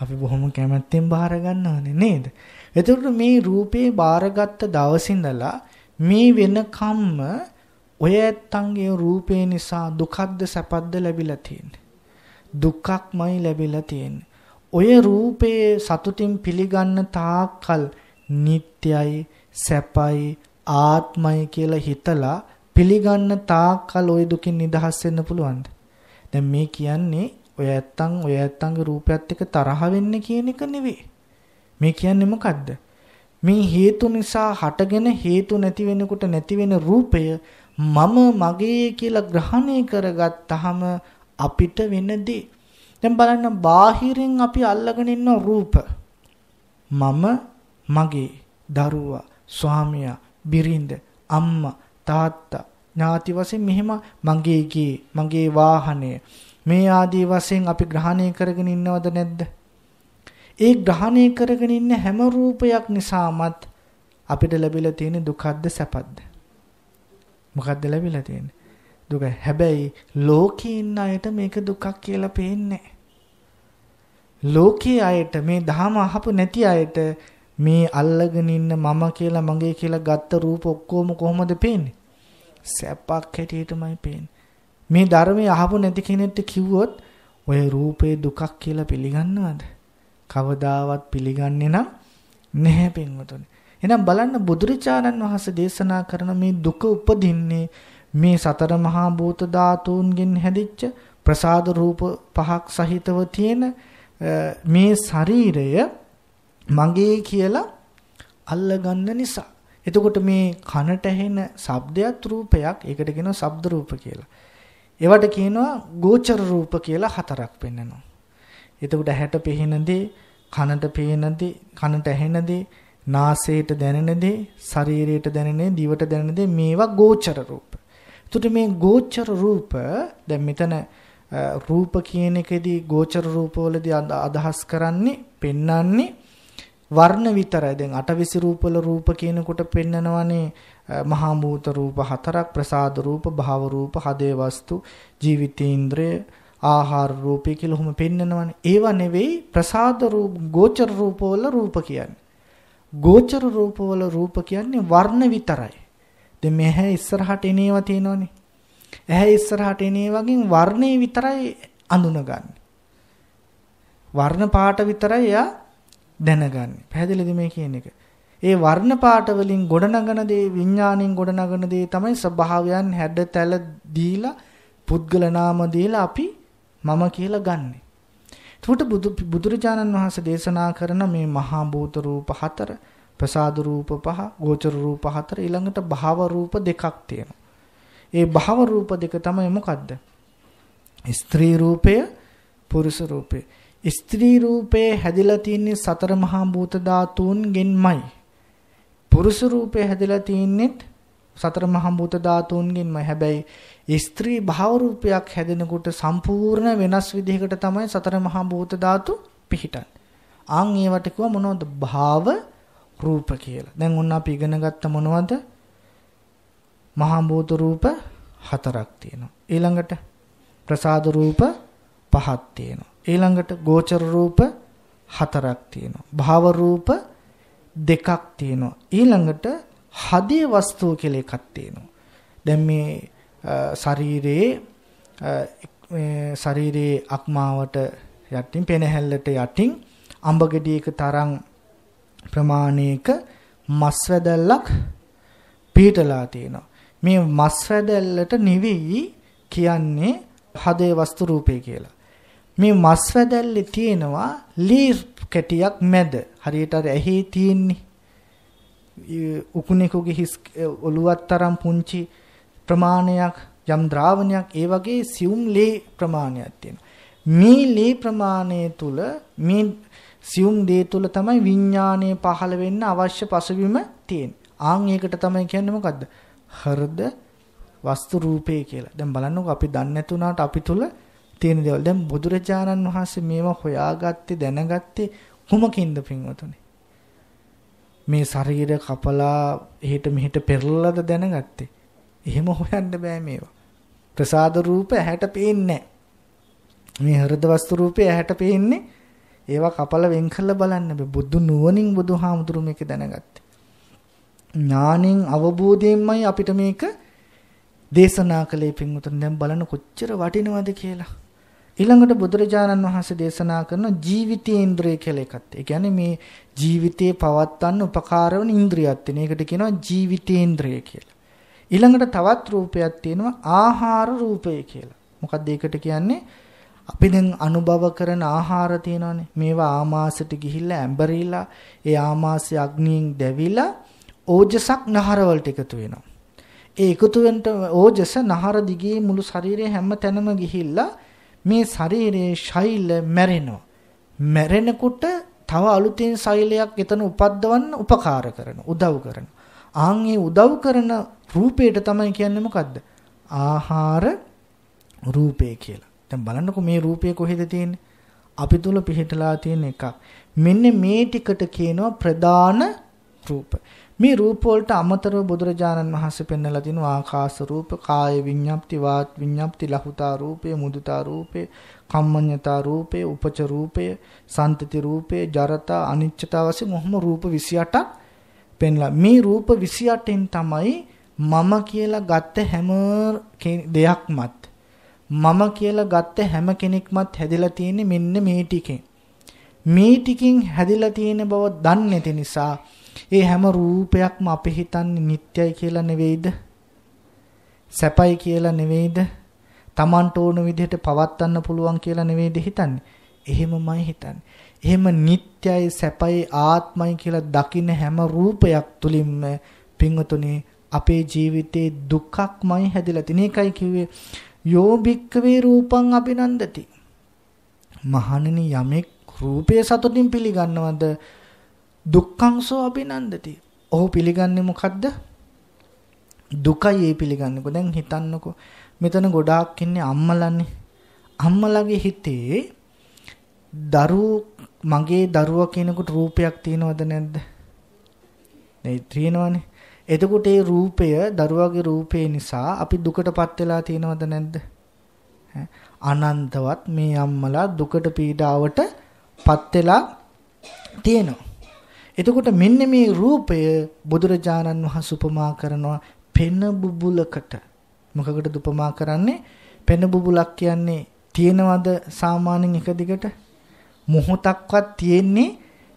අපි බොහොම කැමැත්තෙන් බාර ගන්නවනේ නේද? එතකොට මේ රූපේ බාරගත්ත දවසින්දලා මේ වෙනකම්ම ඔය ඇත්තන්ගේ රූපේ නිසා දුකක්ද සැපක්ද ලැබිලා තියෙන්නේ. දුක්ක්මයි ලැබිලා තියෙන්නේ. ඔය රූපේ සතුටින් පිළිගන්න තාක්කල් නිට්ටයයි සැපයි ආත්මයි කියලා හිතලා පිළිගන්න තාක්කල් ওই දුකින් නිදහස් වෙන්න පුළුවන්ද? දැන් මේ කියන්නේ ඔය ඇත්තන් ඔය ඇත්තන්ගේ රූපයත් එක්ක තරහ වෙන්න කියන එක නෙවෙයි. මේ කියන්නේ මොකද්ද? මේ හේතු නිසා හටගෙන හේතු නැති වෙනකොට නැති වෙන රූපය මම මගේ කියලා ග්‍රහණය කරගත්තාම අපිට වෙනදී දැන් බලන්න බාහිරින් අපි අල්ලගෙන ඉන්න රූප මම මගේ දරුවා ස්වාමියා බිරිඳ අම්මා තාත්තා ඥාති වශයෙන් මෙහෙම මගේ ගේ මගේ වාහනය මේ ආදී වශයෙන් අපි ග්‍රහණය කරගෙන ඉන්නවද නැද්ද ඒ ග්‍රහණය කරගෙන ඉන්න හැම රූපයක් නිසාමත් අපිට ලැබිලා තියෙන දුකක්ද සැපක්ද මොකක්ද ලැබිලා තියෙන්නේ දුක හැබැයි ලෝකේ ඉන්න අයට මේක දුකක් කියලා පේන්නේ ලෝකේ අයට මේ ධහම අහපු නැති අයට මේ අල්ලගෙන ඉන්න මම කියලා මගේ කියලා ගත්ත රූප ඔක්කොම කොහොමද පේන්නේ? සැපක් හැටියටමයි පේන්නේ. මේ ධර්මයේ අහපු නැති කෙනෙක්ට කිව්වොත් ඔය රූපේ දුකක් කියලා පිළිගන්නවද? කවදාවත් පිළිගන්නේ නම් නැහැ පින්වතුනි. එහෙනම් බලන්න බුදුරජාණන් වහන්සේ දේශනා කරන මේ දුක උපදින්නේ මේ සතර මහා භූත ධාතුන්ගෙන් හැදිච්ච ප්‍රසාද රූප පහක් සහිතව තියෙන මේ ශරීරය මගේ කියලා අල්ලගන්න නිසා. එතකොට මේ කනට ඇහෙන ශබ්දයක් රූපයක් ඒකට කියනවා ශබ්ද රූප කියලා. ඒවට කියනවා ගෝචර රූප කියලා හතරක් පෙන්වනවා. එතකොට ඇහැට පෙනෙන දේ, කනට පෙනෙන දේ, කනට ඇහෙන දේ, නාසයට දැනෙන දේ, ශරීරයට දැනෙන දිවට දැනෙන දේ මේවා ගෝචර රූප. එතකොට මේ ගෝචර රූප දැන් මෙතන රූප කියන එකේදී ගෝචර රූපවලදී අදහස් කරන්නේ පෙන්වන්නේ වර්ණ විතරයි. දැන් අටවිසි රූපවල රූප කියනකොට පෙන්නනවනේ මහා භූත රූප හතරක්, ප්‍රසාද රූප, භාව රූප, හදේ වස්තු, ජීවිතේන්ද්‍රය, ආහාර රූපය කියලා උහුම පෙන්නනවනේ. ඒව නෙවෙයි ප්‍රසාද රූප, ගෝචර රූපවල රූප කියන්නේ. ගෝචර රූපවල රූප කියන්නේ වර්ණ විතරයි. දැන් මේ ඇහැ ඉස්සරහට එනේවා තියෙනවනේ. ඇහැ ඉස්සරහට එනේ වගේ වර්ණේ විතරයි අඳුනගන්නේ. වර්ණ පාට විතරයි එයා දැනගන්නේ. පැහැදිලිද මේ කියන එක? ඒ වර්ණ පාට වලින් ගොඩනගන දේ විඥාණයෙන් ගොඩනගන දේ තමයි ස්වභාවයන් හැඩතල දීලා පුද්ගල නාම දීලා අපි මම කියලා ගන්නෙ. එතකොට බුදුරජාණන් වහන්සේ දේශනා කරන මේ මහා භූත රූප හතර, ප්‍රසාද රූප පහ, ගෝචර රූප හතර ඊළඟට භාව රූප දෙකක් තියෙනවා. ඒ භාව රූප දෙක තමයි මොකද්ද? ස්ත්‍රී රූපය, පුරුෂ රූපය. ස්ත්‍රී රූපේ හැදිලා තින්නේ සතර මහා භූත ධාතුන්ගෙන්මයි. පුරුෂ රූපේ හැදිලා තින්නෙත් සතර මහා භූත ධාතුන්ගෙන්මයි. හැබැයි ස්ත්‍රී භාව රූපයක් හැදෙනකොට සම්පූර්ණ වෙනස් විදිහකට තමයි සතර මහා භූත ධාතු පිහිටන්නේ. ආන් ඒවට කිව්ව මොනවද භාව රූප කියලා. දැන් ඔන්න අපි ඉගෙන ගත්ත මොනවද? මහා භූත රූප හතරක් තියෙනවා. ඊළඟට ප්‍රසාද රූප පහක් තියෙනවා. ඊළඟට ගෝචර රූප හතරක් තියෙනවා. භාව රූප දෙකක් තියෙනවා. ඊළඟට හදී වස්තුව කියලා එකක් තියෙනවා. දැන් මේ ශරීරයේ මේ ශරීරයේ අක්මාවට යටින් පෙනහැල්ලට යටින් අඹ ගෙඩියක තරම් ප්‍රමාණයක මස් වැදල්ලක් පිටලා තියෙනවා. මේ මස් වැදල්ලට නිවි කියන්නේ හදේ වස්තු රූපේ කියලා. මේ මස් වැදල්ලේ තියෙනවා ලී කැටියක් මැද. හරියට අර ඇහි තියෙන්නේ. උකුණෙකුගේ හිස් ඔලුවත් තරම් පුංචි ප්‍රමාණයක් යම් ද්‍රාවණයක් ඒ වගේ සියුම් ලී ප්‍රමාණයක් තියෙනවා. මේ ලී ප්‍රමාණය තුල මේ සියුම් දේ තුල තමයි විඥානය පහළ වෙන්න අවශ්‍ය පසුබිම තියෙන්නේ. ආන් ඒකට තමයි කියන්නේ මොකද්ද? හෘද වස්තු රූපේ කියලා. දැන් බලන්නකෝ අපි දන්නේ නැතුණාට අපි තුල තියෙන දේවල්. දැන් බුදුරජාණන් වහන්සේ මේවා හොයාගත්තේ දැනගත්තේ කොමකින්ද පින්වතුනි? මේ ශරීර කපලා එහෙට මෙහෙට පෙරලලාද දැනගත්තේ. එහෙම හොයන්න බෑ මේවා. ප්‍රසාද රූප ඇහැට පේන්නේ මේ හෘද වස්තු රූපේ ඇහැට පේන්නේ ඒවා කපල වෙන් කරලා බලන්න බෑ. බුදු නුවණින් බුදුහාමුදුරු මේක දැනගත්තේ. ඥානෙන් අවබෝධයෙන්මයි අපිට මේක දේශනා කළේ පින්වතුන් දැන් බලන්න කොච්චර වටිනවද කියලා. ඊළඟට බුදුරජාණන් වහන්සේ දේශනා කරන ජීවිතේන්ද්‍රය කියලා එකක්. ඒ කියන්නේ මේ ජීවිතේ පවත්වන්න උපකාර වන ඉන්ද්‍රියක් තියෙන. ඒකට කියනවා ජීවිතේන්ද්‍රය කියලා. ඊළඟට තවත් රූපයක් තියෙනවා ආහාර රූපය කියලා. මොකක්ද ඒකට කියන්නේ? අපි දැන් අනුභව කරන ආහාර තියෙනවානේ. මේවා ආමාශයට ගිහිල්ලා ඇඹරිලා ඒ ආමාශය අග්නියෙන් දැවිලා ඕජසක් නහර වලට එකතු වෙනවා. ඒ එකතු වෙනට ඕජස නහර දිගේ මුළු ශරීරයේ හැම තැනම ගිහිල්ලා මේ ශරීරයේ ශෛල මැරෙනවා. මැරෙනකොට තව අලුතෙන් ශෛලයක් එතන උපද්දවන්න උපකාර කරන උදව් කරන. ආන් උදව් කරන රූපයට තමයි කියන්නේ මොකද්ද? ආහාර රූපේ කියලා. දැන් බලන්නකො මේ රූපය කොහෙද තියෙන්නේ? අපි තුල පිහිටලා තියෙන එකක්. මෙන්න මේ ටිකට කියනවා ප්‍රධාන රූප. මේ රූප වලට අමතරව බුදුරජාණන් වහන්සේ පෙන්වලා දිනු ආකාශ රූප, කාය විඤ්ඤාප්ති, වාත් විඤ්ඤාප්ති, ලහුතා රූපය, මුදුතා රූපය, කම්මඤ්ඤතා රූපය, උපච රූපය, සන්තති රූපය, ජරතා, අනිච්චතා වශයෙන් මොහොම රූප 28ක් පෙන්ලා. මේ රූප 28න් තමයි මම කියලා ගත්ත හැම දෙයක්මත් මම කියලා ගත්ත හැම කෙනෙක්මත් හැදිලා තියෙන්නේ මෙන්න මේ ටිකෙන්. මේ ටිකෙන් හැදිලා තියෙන බව දන්නේ නැති නිසා ඒ හැම රූපයක්ම අපි හිතන්නේ නිට්ටයයි කියලා නෙවෙයිද? සැපයි කියලා නෙවෙයිද? Tamanට ඕන විදිහට පවත්වන්න පුළුවන් කියලා නෙවෙයිද හිතන්නේ? එහෙමමයි හිතන්නේ. එහෙම නිට්ටයයි සැපයි ආත්මයි කියලා දකින හැම රූපයක් තුලින්ම පින්වතුනි අපේ ජීවිතේ දුකක්මයි හැදිලා තියෙන එකයි කිව්වේ යෝ භික්කවේ රූපං අභිනන්දති මහණෙනි යමෙක් රූපය සතුටින් පිළිගන්නවද දුක්ඛංසෝ අභිනන්දති. ඔහු පිළිගන්නේ මොකද්ද? දුකයි ඒ පිළිගන්නකො. දැන් හිතන්නකො. මෙතන ගොඩාක් ඉන්නේ අම්මලානේ. අම්මලාගේ හිතේ දරු මගේ දරුවා කෙනෙකුට රූපයක් තියෙනවද නැද්ද? ඒ තියෙනවනේ. එතකොට ඒ රූපය දරුවාගේ රූපේ නිසා අපි දුකටපත් වෙලා තියෙනවද නැද්ද? අනන්තවත් මේ අම්මලා දුකට පීඩාවට පත් වෙලා තියෙනවා. එතකොට මෙන්න මේ රූපය බුදුරජාණන් වහන්සේ උපමා කරනවා පෙන බුබුලකට. මොකකටද උපමා කරන්නේ? පෙන බුබුලක් කියන්නේ තියෙනවද සාමාන්‍යයෙන් එක දිගට? මොහොතක්වත් තියෙන්නේ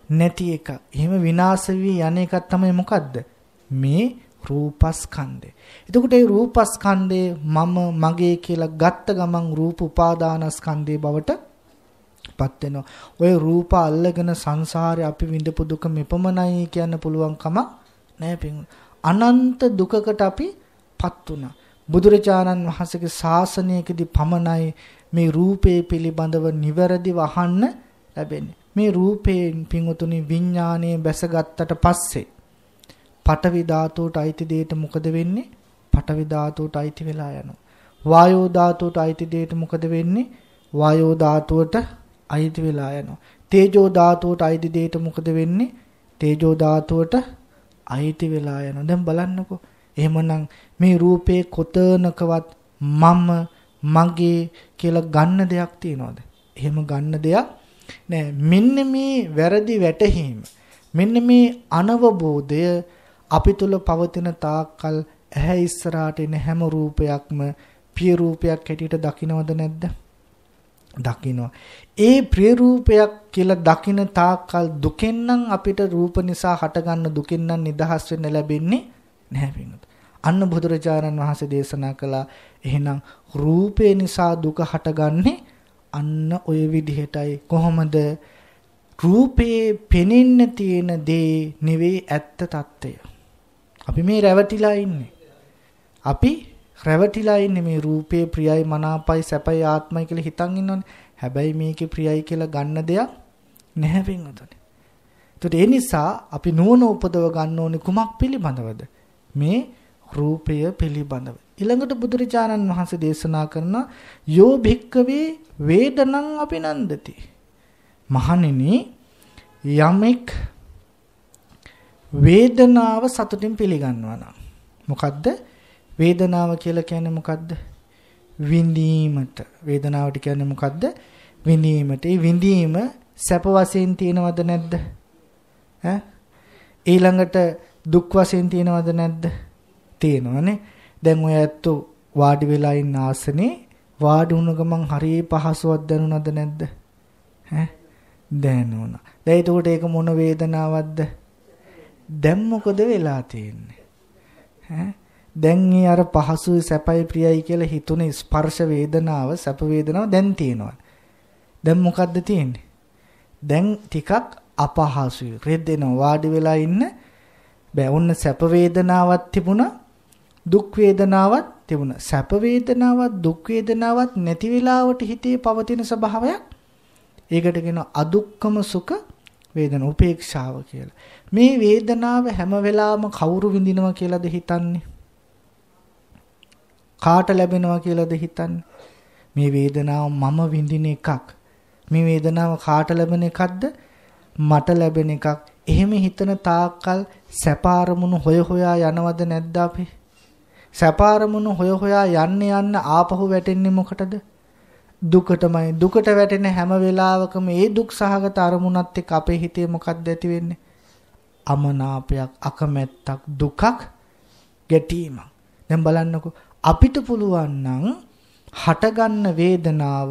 නැති එක. එහෙම විනාශ වී යන එකක් තමයි මොකද්ද? මේ රූපස්කන්ධය. එතකොට මේ රූපස්කන්ධය මම මගේ කියලා ගත්ත ගමන් රූප උපාදානස්කන්ධයේ බවට යටපත් වෙනවා. ওই රූප අල්ලගෙන සංසාරේ අපි විඳපු දුක මෙපමණයි කියන්න පුළුවන් කම නැහැ අනන්ත දුකකට අපි පත් වුණා. බුදුරජාණන් වහන්සේගේ ශාසනයකදී පමණයි මේ රූපේ පිළිබඳව නිවැරදිව අහන්න ලැබෙන්නේ. මේ රූපයෙන් පිඟුතුනි විඥාණය බැසගත්තට පස්සේ පඨවි ධාතුවට අයිති දෙයට මොකද වෙන්නේ? පඨවි ධාතුවට අයිති වෙලා යනවා. වායෝ ධාතුවට අයිති දෙයට මොකද වෙන්නේ? වායෝ ධාතුවට අයිති වෙලා යනවා. තේජෝ ධාතුවට අයිති දෙයට මොකද වෙන්නේ? තේජෝ ධාතුවට අයිති වෙලා යනවා. දැන් බලන්නකෝ. එහෙමනම් මේ රූපේ කොතනකවත් මම මගේ කියලා ගන්න දෙයක් තියනවද? එහෙම ගන්න දෙයක් නෑ. මෙන්න මේ වැරදි වැටහීම. මෙන්න මේ අනවබෝධය අපි තුල පවතින තාක්කල් ඇහැ ඉස්සරහට එන හැම රූපයක්ම පිය රූපයක් හැටියට දකින්නවද නැද්ද? දකිනවා. ඒ ප්‍රිය රූපයක් කියලා දකින තාක්කල් දුකෙන් නම් අපිට රූප නිසා හටගන්න දුකෙන් නම් නිදහස් වෙන්න ලැබෙන්නේ නැහැ වෙනත. අන්න බුදුරජාණන් වහන්සේ දේශනා කළා එහෙනම් රූපේ නිසා දුක හටගන්නේ අන්න ওই විදිහටයි කොහොමද රූපේ පෙනෙන්න තියෙන දේ නෙවෙයි ඇත්ත తত্ত্বය. අපි මේ රැවටිලා ඉන්නේ. අපි රැවටිලා ඉන්නේ මේ රූපේ ප්‍රියයි මනාපයි සැපයි ආත්මයි කියලා හිතන් ඉන්නවනේ. හැබැයි මේකේ ප්‍රියයි කියලා ගන්න දෙයක් නැහැ වෙනතනේ. ඒතට ඒ නිසා අපි නුවණ උපදව ගන්න ඕනේ කුමක් පිළිබඳවද? මේ රූපය පිළිබඳව. ඊළඟට බුදුරජාණන් වහන්සේ දේශනා කරන යෝ භික්කවේ වේදනං අපිනන්දති. මහණෙනි යමෙක් වේදනාව සතුටින් පිළිගන්නවා නම් මොකද්ද? වේදනාව කියලා කියන්නේ මොකද්ද? විඳීමට. වේදනාවට කියන්නේ මොකද්ද? විඳීමට. ඒ විඳීම සැප වශයෙන් තියෙනවද නැද්ද? ඈ? ඊළඟට දුක් වශයෙන් තියෙනවද නැද්ද? තියෙනවනේ. දැන් ඔය ඇත්තෝ වාඩි වෙලා ඉන්න ආසනේ වාඩි වුණ ගමන් හරිය පහසුවක් දැනුණාද නැද්ද? ඈ? දැනුණා. දැන් එතකොට ඒක මොන වේදනාවක්ද? දැන් මොකද වෙලා තියෙන්නේ? ඈ? දැන් ඒ අර පහසුයි සැපයි ප්‍රියයි කියලා හිතුන ස්පර්ශ වේදනාව සැප වේදනාව දැන් තියෙනවා. දැන් මොකද්ද තියෙන්නේ? දැන් ටිකක් අපහසුයි. රෙද්දෙනවා වාඩි වෙලා ඉන්න බෑ. ඔන්න සැප වේදනාවක් තිබුණා. දුක් වේදනාවක් තිබුණා. සැප වේදනාවක් දුක් වේදනාවක් නැති වෙලාවට හිතේ පවතින ස්වභාවයක්. ඒකට කියනවා අදුක්කම සුඛ වේදන උපේක්ෂාව කියලා. මේ වේදනාව හැම වෙලාවම කවුරු විඳිනවා කියලාද හිතන්නේ? කාට ලැබෙනවා කියලාද හිතන්නේ මේ වේදනාව මම විඳින එකක් මේ වේදනාව කාට ලැබෙන එකක්ද මට ලැබෙන එකක් එහෙම හිතන තාක්කල් සැපාරමුණු හොය හොයා යනවද නැද්ද අපි සැපාරමුණු හොය හොයා යන්න යන්න ආපහු වැටෙන්නේ මොකටද දුකටමයි දුකට වැටෙන හැම වෙලාවකම ඒ දුක් සහගත අරමුණත් එක්ක අපේ හිතේ මොකක්ද ඇති වෙන්නේ අමනාපයක් අකමැත්තක් දුකක් ගැටීමක් දැන් බලන්නකෝ අපිට පුළුවන් නම් හටගන්න වේදනාව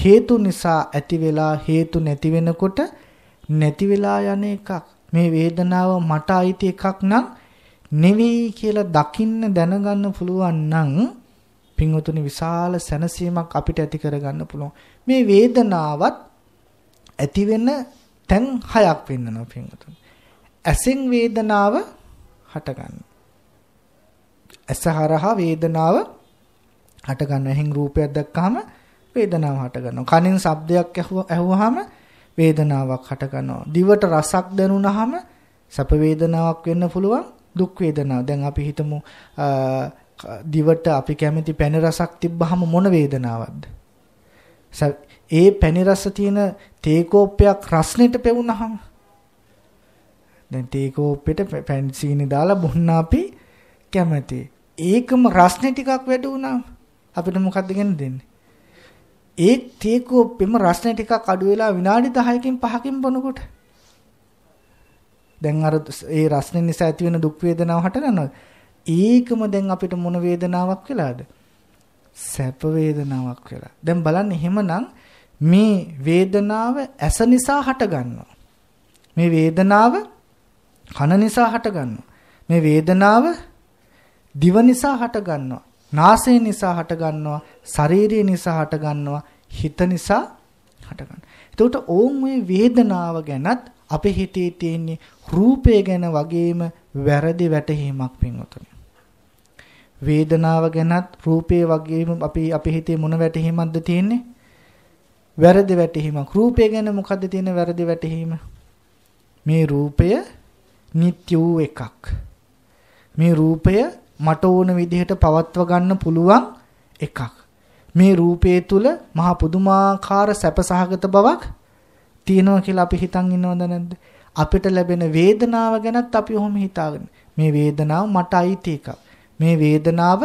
හේතු නිසා ඇති වෙලා හේතු නැති වෙනකොට නැති වෙලා යන එකක් මේ වේදනාව මට අයිති එකක් නම් නෙවෙයි කියලා දකින්න දැනගන්න පුළුවන් නම් පින්වතුනි විශාල සැනසීමක් අපිට ඇති කරගන්න පුළුවන් මේ වේදනාවත් ඇති වෙන තැන් හයක් වෙන්නනවා පින්වතුනි ඇසෙන් වේදනාව හටගන්නවා ඇසහරහා වේදනාව හට ගන්න එහෙන් රූපයක් දැක්කහම වේදනාව හට ගන්නවා කනෙන් ශබ්දයක් ඇහුවාම වේදනාවක් හට ගන්නවා දිවට රසක් දැනුණාම සැප වේදනාවක් වෙන්න පුළුවන් දුක් වේදනාවක් දැන් අපි හිතමු දිවට අපි කැමති පැන රසක් තිබ්බහම මොන වේදනාවක්ද ඒ පැණි රස තියෙන තේ කෝප්පයක් රස්නෙට පෙවුනහම දැන් තේ කෝප්පෙට පැණි සීනි දාලා බොන්න අපි කැමති. ඒකම රස්නේ ටිකක් වැඩි වුණාම අපිට මොකද්ද ගෙන දෙන්නේ? ඒ තේකෝපෙම රස්නේ ටිකක් අඩු වෙලා විනාඩි 10කින් 5කින් බොනකොට දැන් අර ඒ රස්නේ නිසා ඇති වෙන දුක් වේදනාව හටගන්නවා. ඒකම දැන් අපිට මොන වේදනාවක් වෙලාද? සැප වේදනාවක් වෙලා. දැන් බලන්න එහෙමනම් මේ වේදනාව ඇස නිසා හටගන්නවා. මේ වේදනාව කන නිසා හටගන්නවා. මේ වේදනාව දිව නිසා හට ගන්නවා. නාසය නිසා හට ගන්නවා. ශරීරය නිසා හට ගන්නවා. හිත නිසා හට ගන්නවා. එතකොට ඕම් මේ වේදනාව ගැනත් අපේ හිතේ තියෙන රූපය ගැන වගේම වැරදි වැටහීමක් පින්වතුනි. වේදනාව ගැනත් රූපය වගේම අපි අපේ හිතේ මොන වැටහීමක්ද තියෙන්නේ? වැරදි වැටහීමක්. රූපය ගැන මොකද්ද තියෙන වැරදි වැටහීම? මේ රූපය නিত্য වූ එකක්. මේ රූපය මට ඕන විදිහට පවත්ව ගන්න පුළුවන් එකක්. මේ රූපයේ තුල මහ පුදුමාකාර සැපසහගත බවක් තියෙනවා කියලා අපි හිතන් ඉන්නවද නැද්ද? අපිට ලැබෙන වේදනාව ගැනත් අපි ඔහොම හිතාගෙන මේ වේදනාව මට අයිති එකක්. මේ වේදනාව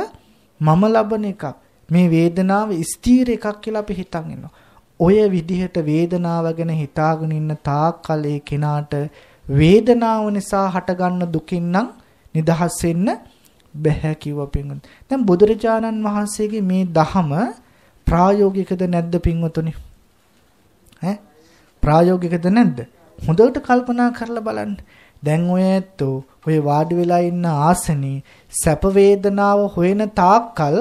මම ලබන එකක්. මේ වේදනාව ස්ථීර එකක් කියලා අපි හිතන් ඉන්නවා. ඔය විදිහට වේදනාව ගැන හිතාගෙන ඉන්න තාක්කල් ඒ කෙනාට වේදනාව නිසා හටගන්න දුකින් නම් නිදහස් වෙන්න බැහැ කිව්වා පින්වතුනි. දැන් බුදුරජාණන් වහන්සේගේ මේ දහම ප්‍රායෝගිකද නැද්ද පින්වතුනි? ඈ ප්‍රායෝගිකද නැද්ද? හොඳට කල්පනා කරලා බලන්න. දැන් ඔය ඇත්තෝ ඔය වාඩි වෙලා ඉන්න ආසනේ සැප වේදනාව හොයන තාක්කල්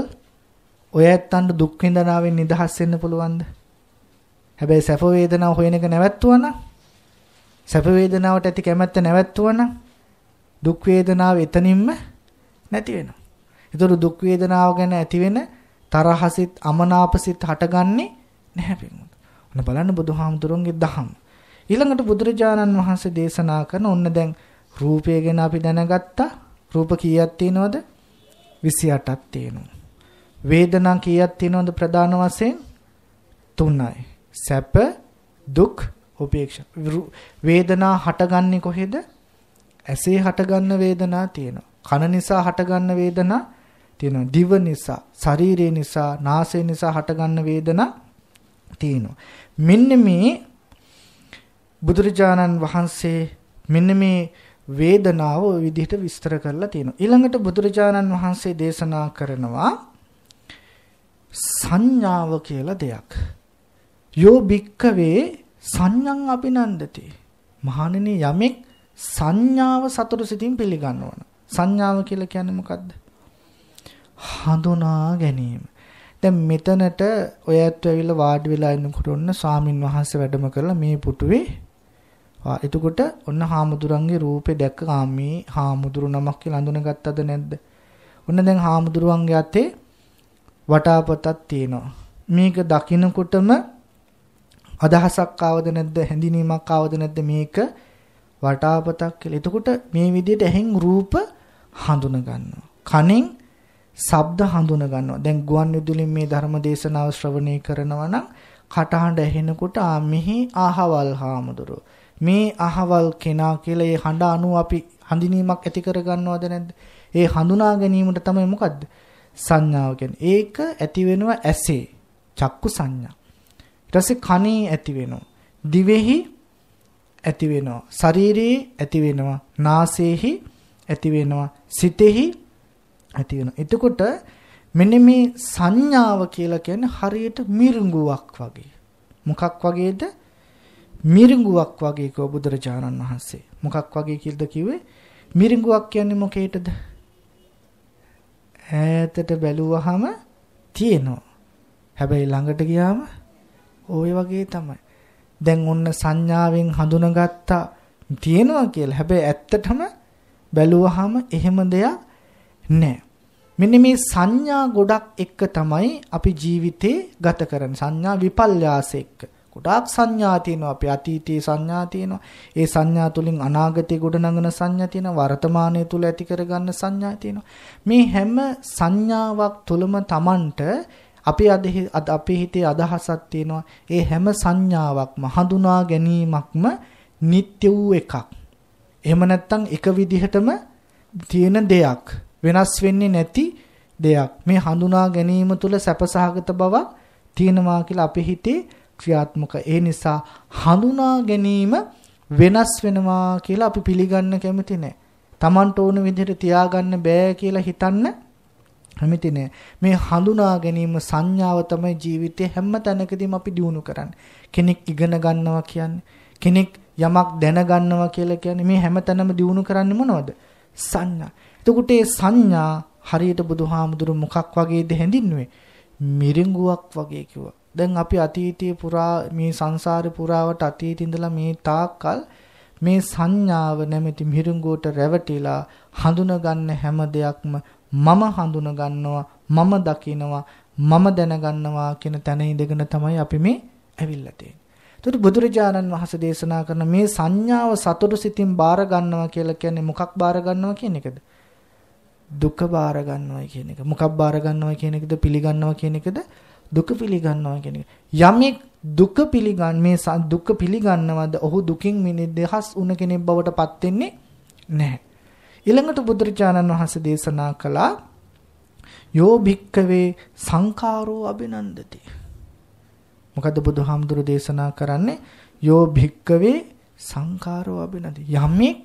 ඔය ඇත්තන්ට දුක් විඳනාවෙන් නිදහස් වෙන්න පුළුවන්ද? හැබැයි සැප වේදනාව හොයන එක නැවැත්තුවා නම් සැප වේදනාවට ඇති කැමැත්ත නැවැත්තුවා නම් දුක් වේදනාව එතනින්ම නැති වෙනවා. ඒතර දුක් වේදනාව ගැන ඇති වෙන තරහසිත අමනාපසිත හටගන්නේ නැහැ පිටුමත. ඔන්න බලන්න බුදුහාමුදුරන්ගේ දහම. ඊළඟට බුදුරජාණන් වහන්සේ දේශනා කරන ඔන්න දැන් රූපය ගැන අපි දැනගත්තා. රූප කීයක් තියෙනවද? 28ක් තියෙනවා. වේදනා කීයක් තියෙනවද ප්‍රධාන වශයෙන්? තුනයි. සැප, දුක්, උපේක්ෂා. වේදනා හටගන්නේ කොහේද? ඇසේ හටගන්න වේදනා තියෙනවා. කන නිසා හටගන්න වේදනා තියෙනවා. දිව නිසා, ශරීරය නිසා, නාසය නිසා හටගන්න වේදනා තියෙනවා. මෙන්න මේ බුදුරජාණන් වහන්සේ මෙන්න මේ වේදනාව ওই විදිහට විස්තර කරලා තියෙනවා. ඊළඟට බුදුරජාණන් වහන්සේ දේශනා කරනවා සංඥාව කියලා දෙයක්. යෝ භික්කවේ සංඥං අභිනන්දති. මහණෙනි යමෙක් සංඥාව සතුරු සිතින් පිළිගන්න ඕන. සංඥාව කියලා කියන්නේ මොකද්ද? හඳුනා ගැනීම. දැන් මෙතනට ඔයත් ඇවිල්ලා වාඩි වෙලා ඉන්නකොට ඔන්න ස්වාමින් වහන්සේ වැඩම කරලා මේ පුටුවේ එතකොට ඔන්න හාමුදුරන්ගේ රූපේ දැක්ක කාමී හාමුදුරු නමක් කියලා අඳුනගත්තද නැද්ද? ඔන්න දැන් හාමුදුරුවන්ගේ අතේ වටාපතක් තියෙනවා. මේක දකිනකොටම අදහසක් ආවද නැද්ද? හැඳිනීමක් ආවද නැද්ද? මේක වටාපතක් කියලා. එතකොට මේ විදිහට ඇහෙන් රූප හඳුන ගන්නවා. කනෙන් ශබ්ද හඳුන ගන්නවා. දැන් ගුවන් විදුලින් මේ ධර්ම දේශනාව ශ්‍රවණය කරනවා නම් කටහඬ ඇහෙනකොට ආ මෙහි අහවල් හාමුදුරුව. මේ අහවල් කෙනා කියලා ඒ හඬ අනුව අපි හඳුනීමක් ඇති කර ගන්නවද නැද්ද? ඒ හඳුනා ගැනීමට තමයි මොකද්ද? සංඥාව කියන්නේ. ඒක ඇති වෙනවා ඇසේ. චක්කු සංඥා. ඊට පස්සේ කනේ ඇති වෙනවා. දිවෙහි ඇති වෙනවා. ශරීරයේ ඇති වෙනවා. නාසයේහි ඇති වෙනවා. සිතෙහි ඇති වෙනවා. එතකොට මෙන්න මේ සංඥාව කියලා කියන්නේ හරියට මිරිඟුවක් වගේ. මොකක් වගේද? මිරිඟුවක් වගේ කව බුදුරජාණන් වහන්සේ. මොකක් වගේ කියලාද කිව්වේ? මිරිඟුවක් කියන්නේ මොකේටද? ඈතට බැලුවහම තියෙනවා. හැබැයි ළඟට ගියාම ওই වගේ තමයි. දැන් ඔන්න සංඥාවෙන් හඳුනගත්තා තියෙනවා කියලා. හැබැයි ඇත්තටම බැලුවහම එහෙම දෙයක් නැහැ. මෙන්න මේ සංඥා ගොඩක් එක්ක තමයි අපි ජීවිතේ ගත කරන සංඥා විපල්යාස එක්ක. ගොඩාක් සංඥා තියෙනවා අපි අතීතයේ සංඥා තියෙනවා. ඒ සංඥා තුලින් අනාගතේ ගොඩනඟන සංඥා තියෙනවා. වර්තමානයේ තුල ඇති කරගන්න සංඥා තියෙනවා. මේ හැම සංඥාවක් තුලම Tamanට අපේ අපේ හිතේ අදහසක් තියෙනවා ඒ හැම සංඥාවක්ම හඳුනා ගැනීමක්ම නিত্য වූ එකක්. එහෙම නැත්නම් එක විදිහටම තියෙන දෙයක් වෙනස් වෙන්නේ නැති දෙයක්. මේ හඳුනා ගැනීම තුළ සැපසහගත බවක් තියෙනවා කියලා අපේ හිතේ ක්‍රියාත්මක. ඒ නිසා හඳුනා ගැනීම වෙනස් වෙනවා කියලා අපි පිළිගන්න කැමති නැහැ. Tamanට ඕන විදිහට තියාගන්න බෑ කියලා හිතන්න කැමති නෑ. මේ හඳුනා ගැනීම සංඥාව තමයි ජීවිතේ හැම තැනකදීම අපි දියුණු කරන්නේ. කෙනෙක් ඉගෙන ගන්නවා කියන්නේ කෙනෙක් යමක් දැනගන්නවා කියලා කියන්නේ මේ හැම තැනම දියුණු කරන්නේ මොනවද? සංඥා. එතකොට මේ සංඥා හරියට බුදුහාමුදුරු මොකක් වගේද හැඳින්නුවේ? මිරිඟුවක් වගේ කිව්වා. දැන් අපි අතීතයේ පුරා මේ සංසාරේ පුරාවට අතීතේ ඉඳලා මේ තාක්කල් මේ සංඥාව නැමැති මිරිඟුවට රැවටිලා හඳුනගන්න හැම දෙයක්ම මම හඳුන ගන්නවා මම දකිනවා මම දැනගන්නවා කියන තැන ඉඳගෙන තමයි අපි මේ ඇවිල්ලා තියෙන්නේ. එතකොට බුදුරජාණන් වහන්සේ දේශනා කරන මේ සංඥාව සතුටු සිතින් බාර ගන්නවා කියලා කියන්නේ මොකක් බාර ගන්නවා කියන එකද? දුක බාර ගන්නවා කියන එක. මොකක් බාර ගන්නවා කියන එකද? පිළිගන්නවා කියන එකද? දුක පිළිගන්නවා කියන එක. යමෙක් දුක පිළිගන් මේ දුක පිළිගන්නවද? ඔහු දුකින් මිනිස් දහස් උන කෙනෙක් බවට පත් වෙන්නේ නැහැ. ඊළඟට බුදුරජාණන් වහන්සේ දේශනා කළා යෝ භික්කවේ සංඛාරෝ අබිනන්දති. මොකද බුදුහාමුදුරු දේශනා කරන්නේ යෝ භික්කවේ සංඛාරෝ අබිනන්දති. යමෙක්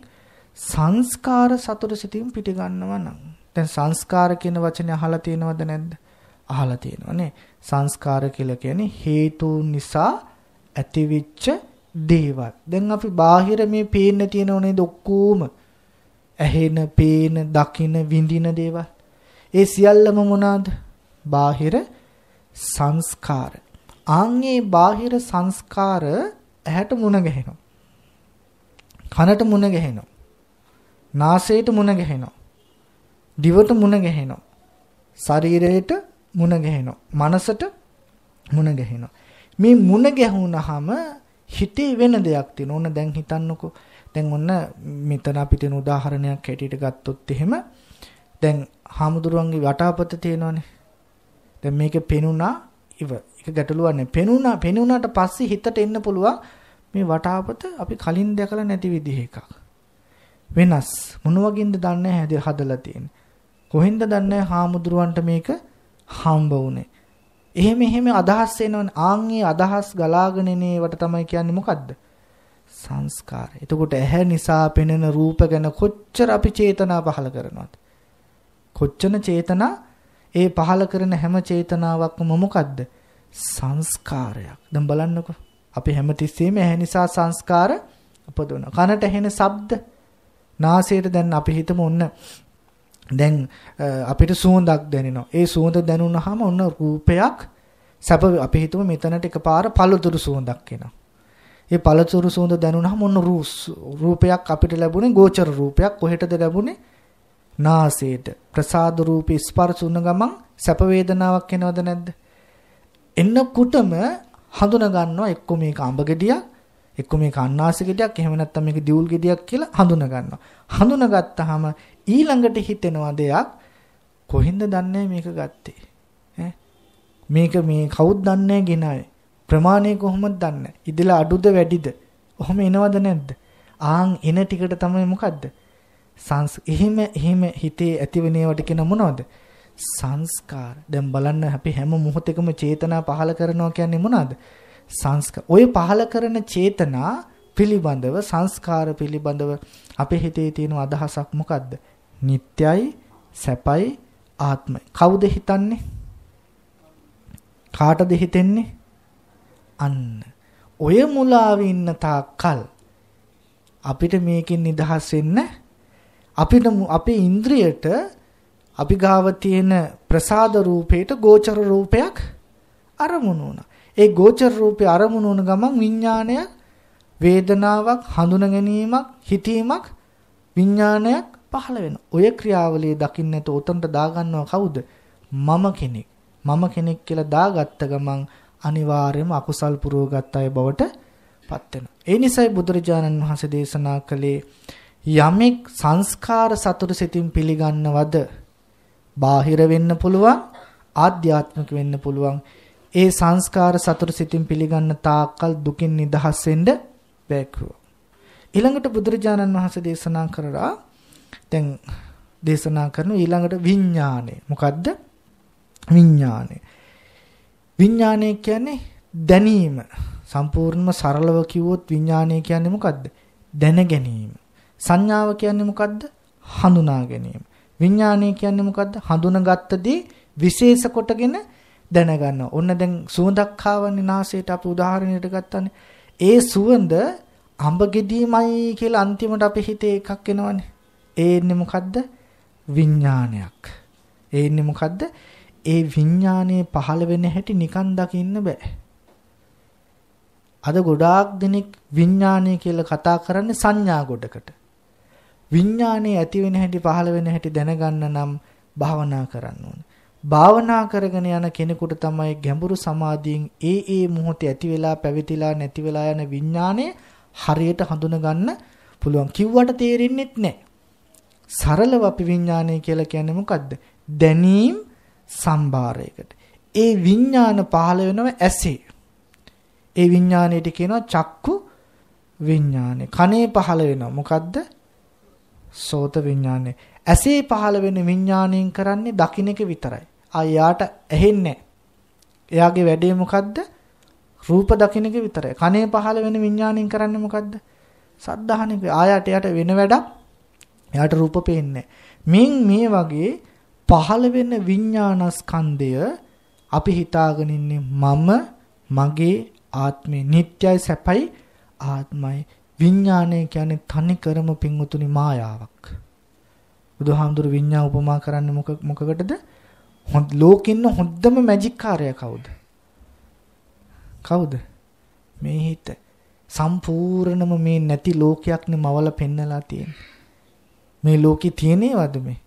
සංස්කාර සතර සිතින් පිට ගන්නවා නම් දැන් සංස්කාර කියන වචනේ අහලා තියෙනවද නැද්ද? අහලා තියෙනවා නේ. සංස්කාර කියලා කියන්නේ හේතු නිසා ඇතිවෙච්ච දේවල්. දැන් අපි බාහිර මේ පේන්න තියෙනව නේද ඔක්කොම ඇහෙන, පේන, දකින, විඳින දේවල්. ඒ සියල්ලම මොනවාද? බාහිර සංස්කාර. ආන්ගේ බාහිර සංස්කාර ඇහැට මුණ ගැහෙනවා. කනට මුණ ගැහෙනවා. නාසයට මුණ ගැහෙනවා. දිවට මුණ ගැහෙනවා. ශරීරයට මුණ ගැහෙනවා. මනසට මුණ ගැහෙනවා. මේ මුණ ගැහුනහම හිතේ වෙන දෙයක් තියෙන. ඕන දැන් හිතන්නකෝ. දැන් ඔන්න මෙතන අපිට උදාහරණයක් හැටියට ගත්තොත් එහෙම දැන් හාමුදුරුවන්ගේ වටාපත තියෙනවනේ. දැන් මේක පෙනුණා ඉව. ඒක ගැටලුවක් නෑ. පෙනුණා පෙනුණාට පස්සේ හිතට එන්න පුළුවන් මේ වටාපත අපි කලින් දැකලා නැති විදිහ එකක්. වෙනස් මොන වගේද දන්නේ නැහැ හදලා තියෙන්නේ. කොහෙන්ද දන්නේ හාමුදුරුවන්ට මේක හම්බ වුනේ. එහෙම එහෙම අදහස් එනවනේ. ආන්ගේ අදහස් ගලාගෙන එනේවට තමයි කියන්නේ මොකද්ද? සංස්කාර. එතකොට ඇහැ නිසා පෙනෙන රූප ගැන කොච්චර අපි චේතනා පහල කරනවද? කොච්චර චේතනා ඒ පහල කරන හැම චේතනාවක්ම මොකද්ද? සංස්කාරයක්. දැන් බලන්නකෝ. අපි හැමතිස්සෙම ඇහැ නිසා සංස්කාර උපදවන. කනට ඇහෙන ශබ්ද. නාසයට දැන් අපි හිතමු ඔන්න දැන් අපිට සුවඳක් දැනෙනවා. ඒ සුවඳ දැනුනහම ඔන්න රූපයක් සැප අපි හිතමු මෙතනට එකපාර පළතුරු සුවඳක් එනවා. ඒ පළතුරු සුවඳ දැනුණාම මොන රූපයක් අපිට ලැබුණේ ගෝචර රූපයක් කොහෙටද ලැබුණේ නාසයට ප්‍රසාද රූපී ස්පර්ශ වුණ ගමන් සැප වේදනාවක් එනවද නැද්ද එන්නකොටම හඳුනා ගන්නවා එක්ක මේක අඹ ගෙඩියක් එක්ක මේක අන්නාසි ගෙඩියක් එහෙම නැත්නම් මේක දියුල් ගෙඩියක් කියලා හඳුනා ගන්නවා හඳුනා ගත්තාම ඊළඟට හිතෙනවා දෙයක් කොහින්ද දන්නේ මේක ගත්තේ මේක මේ කවුද දන්නේ ගෙනාවේ ප්‍රමාණය කොහොමද දන්නේ? ඉදලා අඩුද වැඩිද? ඔහොම එනවද නැද්ද? ආන් එන ටිකට තමයි මොකද්ද? සංස් එහෙම එහෙම හිතේ ඇතිවෙන ඒවට කියන මොනවද? සංස්කාර. දැන් බලන්න අපි හැම මොහොතකම චේතනා පහල කරනවා කියන්නේ මොනවද? සංස්කාර. ওই පහල කරන චේතනා පිළිබඳව සංස්කාර පිළිබඳව අපේ හිතේ තියෙන අදහසක් මොකද්ද? නිට්යයි, සැපයි, ආත්මයි. කවුද හිතන්නේ? කාටද හිතෙන්නේ? අන්න ඔය මුලාව ඉන්න තාක්කල් අපිට මේකෙන් නිදහස් වෙන්න අපිට අපේ ඉන්ද්‍රියට අපි ගාව තියෙන ප්‍රසාද රූපයට ගෝචර රූපයක් අරමුණු වුණා. ඒ ගෝචර රූපේ අරමුණු වුණ ගමන් විඥානය වේදනාවක් හඳුනා ගැනීමක් හිතීමක් විඥානයක් පහළ වෙනවා. ඔය ක්‍රියාවලිය දකින්න නැත උතන්ට දාගන්නවා කවුද? මම කෙනෙක්. මම කෙනෙක් කියලා දාගත්ත ගමන් අනිවාර්යයෙන්ම අකුසල් පුරවගත් අය බවට පත් වෙනවා. ඒ නිසයි බුදුරජාණන් වහන්සේ දේශනා කළේ යමෙක් සංස්කාර සතුට සිතින් පිළිගන්නවද බාහිර වෙන්න පුළුවන් ආධ්‍යාත්මික වෙන්න පුළුවන් ඒ සංස්කාර සතුට සිතින් පිළිගන්න තාක්කල් දුකින් නිදහස් වෙන්න බැක්කුවා ඊළඟට බුදුරජාණන් වහන්සේ දේශනා කරලා දැන් දේශනා කරන ඊළඟට විඥානය මොකද්ද විඥානය විඥානය කියන්නේ දැනීම. සම්පූර්ණම සරලව කිව්වොත් විඥානය කියන්නේ මොකද්ද? දැන ගැනීම. සංඥාව කියන්නේ මොකද්ද? හඳුනා ගැනීම. විඥානය කියන්නේ මොකද්ද? හඳුනාගත්ත දේ විශේෂ කොටගෙන දැනගන්න. ඔන්න දැන් සුවඳක් ආවන්නේ නාසයට අපි උදාහරණයට ගත්තානේ. ඒ සුවඳ අඹ ගෙඩියමයි කියලා අන්තිමට අපේ හිතේ එකක් එනවනේ. ඒ ඉන්නේ මොකද්ද? විඥානයක්. ඒ ඉන්නේ මොකද්ද? ඒ විඥානයේ පහළ වෙන හැටි නිකන් දකින්න බෑ. අද ගොඩාක් දෙනෙක් විඥානය කියලා කතා කරන්නේ සංඥා ගොඩකට. විඥානයේ ඇති වෙන හැටි පහළ වෙන හැටි දැනගන්න නම් භාවනා කරන්න ඕනේ. භාවනා කරගෙන යන කෙනෙකුට තමයි ගැඹුරු සමාධියෙන් ඒ ඒ මොහොතේ ඇති වෙලා පැවිතිලා නැති වෙලා යන විඥානය හරියට හඳුනගන්න පුළුවන්. කිව්වට තේරෙන්නේ නැහැ. සරලව අපි විඥානය කියලා කියන්නේ මොකද්ද? දැනීම සම්භාරයකට. ඒ විඥාන පහළ වෙනව ඇසේ. ඒ විඥාණයට කියනවා චක්කු විඥානේ. කනේ පහළ වෙනවා. මොකද්ද? සෝත විඥානේ. ඇසේ පහළ වෙන විඥාණයෙන් කරන්නේ දකින්න එක විතරයි. ආයාට ඇහෙන්නේ එයාගේ වැඩේ මොකද්ද? රූප දකින්න එක විතරයි. කනේ පහළ වෙන විඥාණයෙන් කරන්නේ මොකද්ද? සද්ධාහන එක. ආයාට එයාට වෙන වැඩක් එයාට රූප පේන්නේ. මින් මේ වගේ පහළ වෙන විඥානස්කන්ධය අපි හිතාගෙන ඉන්නේ මම මගේ ආත්මේ නිට්ටයයි සැපයි ආත්මයි විඥානය කියන්නේ තනි කරම පින්වතුනි මායාවක් බුදුහාමුදුරු විඥා උපමා කරන්නේ මොක මොකකටද හොඳ ලෝකෙන්න හොඳම මැජික් කාර්යය කවුද කවුද මේ හිත සම්පූර්ණම මේ නැති ලෝකයක්නේ මවල පෙන්නලා තියෙන්නේ මේ ලෝකේ තියෙනේවද මේ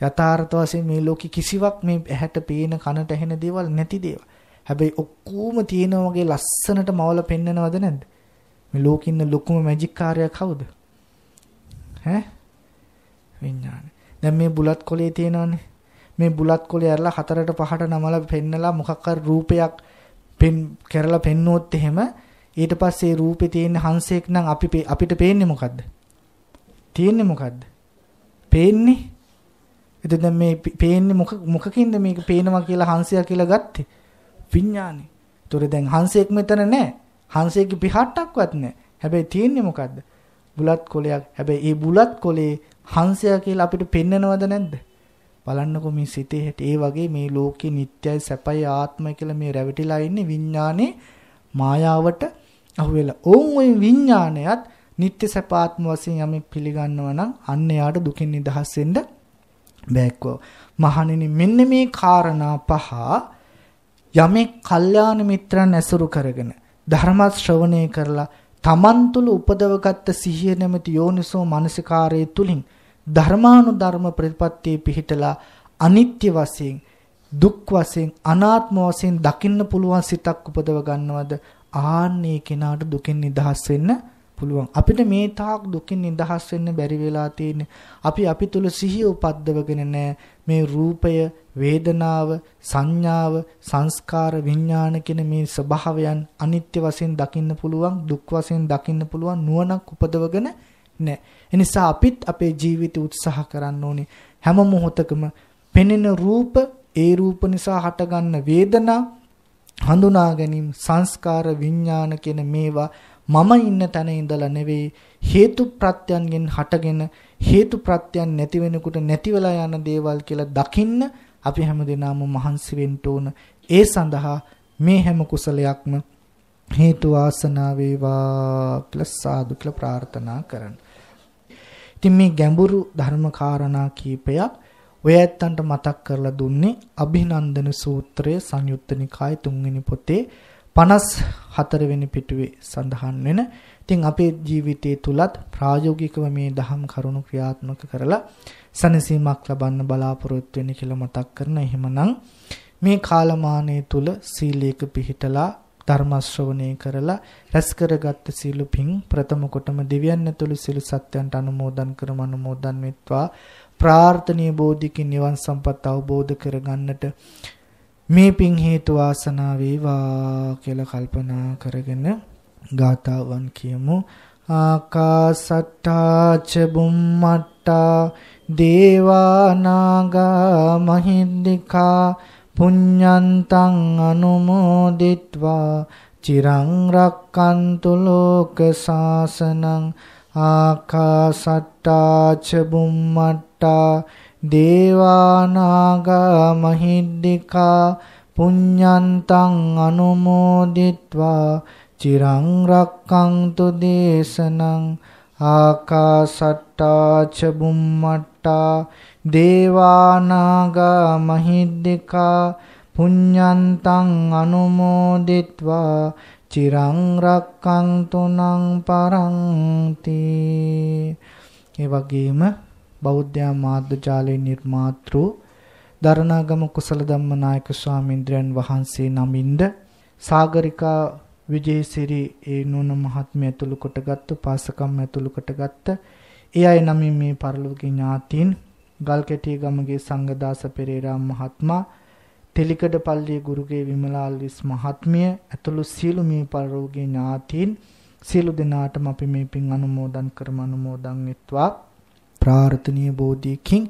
යථාර්ථ වශයෙන් මේ ලෝකේ කිසිවක් මේ ඇහැට පේන කනට ඇහෙන දේවල් නැති දේවල්. හැබැයි ඔක්කොම තියෙනා වගේ ලස්සනට මවල පෙන්නනවද නැද්ද? මේ ලෝකේ ඉන්න ලොකුම මැජික් කාර්යය කවුද? ඈ? විඥාන. දැන් මේ බුලත් කොලේ තියෙනවනේ. මේ බුලත් කොලේ ඇරලා හතරට පහට නමලා පෙන්නලා මොකක් රූපයක් පෙන් කරලා පෙන්නුවොත් එහෙම ඊට පස්සේ රූපේ තියෙන හංසෙක් නම් අපි අපිට පේන්නේ මොකද්ද? තියෙන්නේ මොකද්ද? පේන්නේ එතෙන් දැන් මේ පේන්නේ මොක මොකකින්ද මේක පේනවා කියලා හංසයා කියලා ගත්තේ? විඥානේ. ඒතොර දැන් හංසයෙක් මෙතන නැහැ. හංසයෙක්ගේ පිටහට්ටක්වත් නැහැ. හැබැයි තියෙන්නේ මොකද්ද? බුලත් කොලයක්. හැබැයි ඒ බුලත් කොලේ හංසයා කියලා අපිට පෙන්නනවද නැද්ද? බලන්නකො මේ සිතේ හැටි. ඒ වගේ මේ ලෝකේ නිට්ටයයි සැපයි ආත්මයි කියලා මේ රැවටිලා ඉන්නේ විඥානේ මායාවට අහුවෙලා. ඕන් ওই විඥානයත් නිට්ටය සැප ආත්ම වශයෙන් යමෙක් පිළිගන්නවා නම් අන්න එයාට දුකෙන් නිදහස් වෙන්න බෑක්කෝ මහණෙනි මෙන්න මේ காரணා පහ යමෙක් කල්යාණ මිත්‍රන් ඇසුරු කරගෙන ධර්ම ශ්‍රවණය කරලා තමන් තුළ උපදවගත්ත සිහිය නැමැති යෝනිසෝ මානසිකාරයේ තුලින් ධර්මානුධර්ම ප්‍රතිපත්තියේ පිහිටලා අනිත්‍ය වශයෙන් දුක් වශයෙන් අනාත්ම වශයෙන් දකින්න පුළුවන් සිතක් උපදව ගන්නවද ආන්නේ කෙනාට දුකෙන් නිදහස් වෙන්න පුළුවන්. අපිට මේ තාක් දුකින් නිදහස් වෙන්න බැරි වෙලා තියෙන. අපි අපි තුල සිහිය උපද්දවගෙන නැහැ. මේ රූපය, වේදනාව, සංඥාව, සංස්කාර, විඥාන කියන මේ ස්වභාවයන් අනිත්‍ය වශයෙන් දකින්න පුළුවන්, දුක් වශයෙන් දකින්න පුළුවන් නුවණක් උපදවගෙන නැහැ. එනිසා අපිත් අපේ ජීවිතය උත්සාහ කරන්න ඕනේ. හැම මොහොතකම පෙනෙන රූප, ඒ රූප නිසා හටගන්න වේදනා හඳුනා ගැනීම සංස්කාර විඥාන කියන මේවා මම ඉන්න තැන ඉඳලා නෙවෙයි හේතු ප්‍රත්‍යයන්ගෙන් හටගෙන හේතු ප්‍රත්‍යයන් නැති වෙනකොට නැතිවලා යන දේවල් කියලා දකින්න අපි හැමදෙනාම මහන්සි වෙන්න ඕන. ඒ සඳහා මේ හැම කුසලයක්ම හේතු වාසනා වේවා කියලා සාදු කියලා ප්‍රාර්ථනා කරන්න. ඉතින් මේ ගැඹුරු ධර්ම කාරණා කීපයක් ඔය ඇත්තන්ට මතක් කරලා දුන්නේ අභිනන්දන සූත්‍රය සංයුත්ත නිකාය තුන්වෙනි පොතේ 54 වෙනි පිටුවේ සඳහන් වෙන ඉතින් අපේ ජීවිතයේ තුලත් ප්‍රායෝගිකව මේ දහම් කරුණු ක්‍රියාත්මක කරලා සනසීමක් ලබන්න බලාපොරොත්තු වෙන්න කියලා මතක් කරන එහෙමනම් මේ කාලමානයේ තුල සීලයක පිහිටලා ධර්ම ශ්‍රවණය කරලා රැස් කරගත් සීල පිං ප්‍රථම කොටම දෙවියන් ඇතුළු සීල සත්‍යයන්ට අනුමෝදන් කරම අනුමෝදන් වෙත්වා ප්‍රාර්ථනීය බෝධිකින් නිවන් සම්පත් අවබෝධ කරගන්නට මේ පින් හේතු වාසනා වේවා කියලා කල්පනා කරගෙන ගාතාවන් කියමු ආකාසට්ටා ච බුම්මට්ටා දේවානාගා මහින්దికා පුඤ්ඤන්තං අනුමෝදිත්වා චිරං රක්칸තු ලෝක සාසනං ආකාසට්ටා ච බුම්මට්ටා දේවානාග මහිද්దికා පුඤ්ඤන්තං අනුමෝදිත්වා චිරං රක්ඛන්තු දේශනං ආකාසට්ටා ච බුම්මට්ටා දේවානාග මහිද්దికා පුඤ්ඤන්තං අනුමෝදිත්වා චිරං රක්ඛන්තු නං පරන්ති ඒ වගේම බෞද්ධයා මාධ්‍යජාලයේ නිර්මාතෘ දරණාගම කුසල ධම්මනායක ස්වාමීන්ද්‍රයන් වහන්සේ නමින්ද සාගරිකා විජේසිරි ඒ නුන මහත්මිය ඇතුළු කොටගත් පාසකම් ඇතුළු කොටගත් ඒ අය නමින් මේ පරිලෝකී ඥාතීන් ගල්කැටිය ගමගේ සංඝදාස පෙරේරා මහත්මයා තෙලිකඩ පල්ලියේ ගුරුගේ විමලාල්විස් මහත්මිය ඇතුළු සියලු මේ පරිලෝකී ඥාතීන් සියලු දෙනාටම අපි මේ පින් අනුමෝදන් කරම අනුමෝදන් වෙත්වා ප්‍රාර්ථනීය බෝධියකින්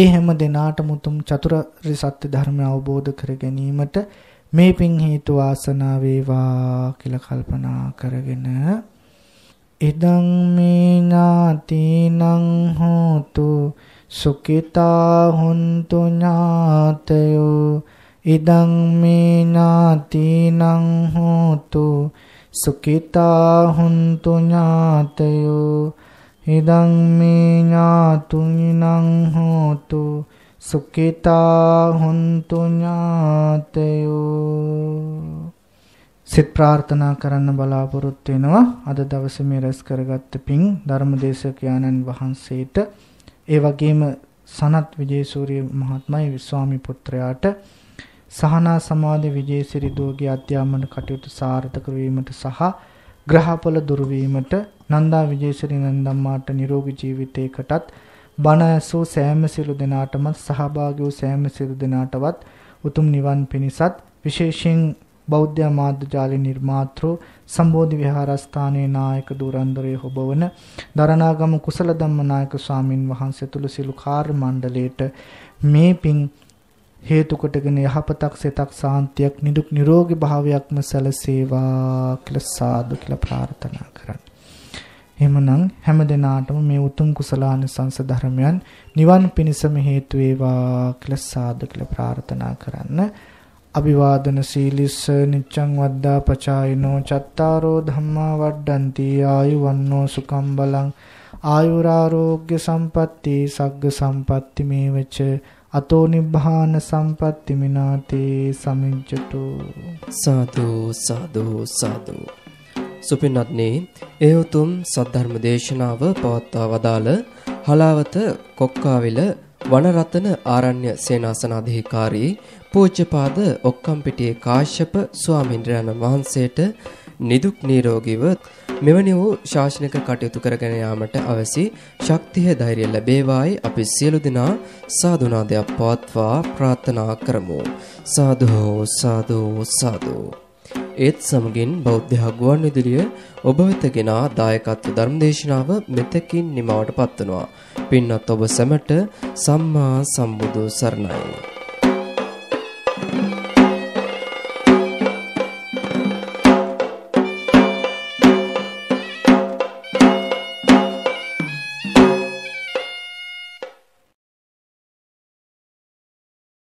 ඒ හැම දිනාටම උතුම් චතුරාර්ය සත්‍ය ධර්මය අවබෝධ කර ගැනීමට මේ පින් හේතු වාසනා වේවා කියලා කල්පනා කරගෙන ඉදං මේ ඥාතිනං හෝතු සුඛිතා හොන්තු ඥාතයෝ ඉදං මේ ඥාතිනං හෝතු සුඛිතා හොන්තු ඥාතයෝ ඉදං මේ ඥාතුඤ්ඤං හෝතු සුඛිතා හොන්තු ඥාතයෝ සිත ප්‍රාර්ථනා කරන්න බලාපොරොත්තු වෙනවා අද දවසේ මේ රැස් කරගත්ත පිං ධර්මදේශක ආනන් වහන්සේට ඒ වගේම සනත් විජේසූරිය මහත්මයි විස්වාමි පුත්‍රයාට සහනා සමාධි විජේසිරි දෝගේ අධ්‍යාපන කටයුතු සාර්ථක වීමට සහ ග්‍රහපල දුර්වීමට නන්දා විජේසිරි නන්දම්මාට නිරෝගී ජීවිතයකටත් බණ ඇසූ සෑම සිළු දෙනාටමත් සහභාගී වූ සෑම සිළු දෙනාටවත් උතුම් නිවන් පිණිසත් විශේෂයෙන් බෞද්ධ මාධ්‍යාලේ නිර්මාතෘ සම්බෝධි විහාරස්ථානයේ නායක දුරන්දරේ හොබවන දරණාගම කුසල ධම්ම නායක ස්වාමින් වහන්සේ තුළු සිළු කාර්ය මණ්ඩලයට මේ පින් හේතු කොටගෙන යහපතක් සිතක් සාන්තියක් නිදුක් නිරෝගී භාවයක්ම සැලසේවා කියලා සාදු කියලා ප්‍රාර්ථනා කරන්න. එහෙමනම් හැම දිනාටම මේ උතුම් කුසලානිසංස ධර්මයන් නිවන් පිණසම හේතු වේවා කියලා සාදු කියලා ප්‍රාර්ථනා කරන්න. අභිවාදන සීලිස්ස නිච්ඡං වද්දා පචායිනෝ චත්තාරෝ ධම්මා වඩ්ඩಂತಿ ආයු වන්නෝ සුකම් බලං ආයුරාෝග්‍ය සම්පatti සග්ග සම්පatti මේවච අතෝ නිබ්බාන සම්පatti මිනාතේ සමිජ්ජතු සාදු සාදු සාදු සුපින්නත්නේ ඒ උතුම් සද්ධර්ම දේශනාව පවත්වා වදාළ හලාවත කොක්කාවිල වනරතන ආරණ්‍ය සේනාසනාධිකාරී පූජ්‍යපාද ඔක්කම්පිටියේ කාශ්‍යප ස්වාමීන් වහන්සේට නිදුක් නිරෝගීව මෙවැනි වූ ශාසනික කටයුතු කරගෙන යාමට අවැසි ශක්තිය ධෛර්යය ලැබේවායි අපි සියලු දෙනා සාදුනාදයක් පවත්වා ප්‍රාර්ථනා කරමු සාදු සාදු සාදු ඒත් සමගින් බෞද්ධ ගුවන් විදුලිය ඔබ වෙත ගෙනා දායකත්ව ධර්මදේශනාව මෙතකින් නිමවට පත්වනවා පින්වත් ඔබ සැමට සම්මා සම්බුදු සරණයි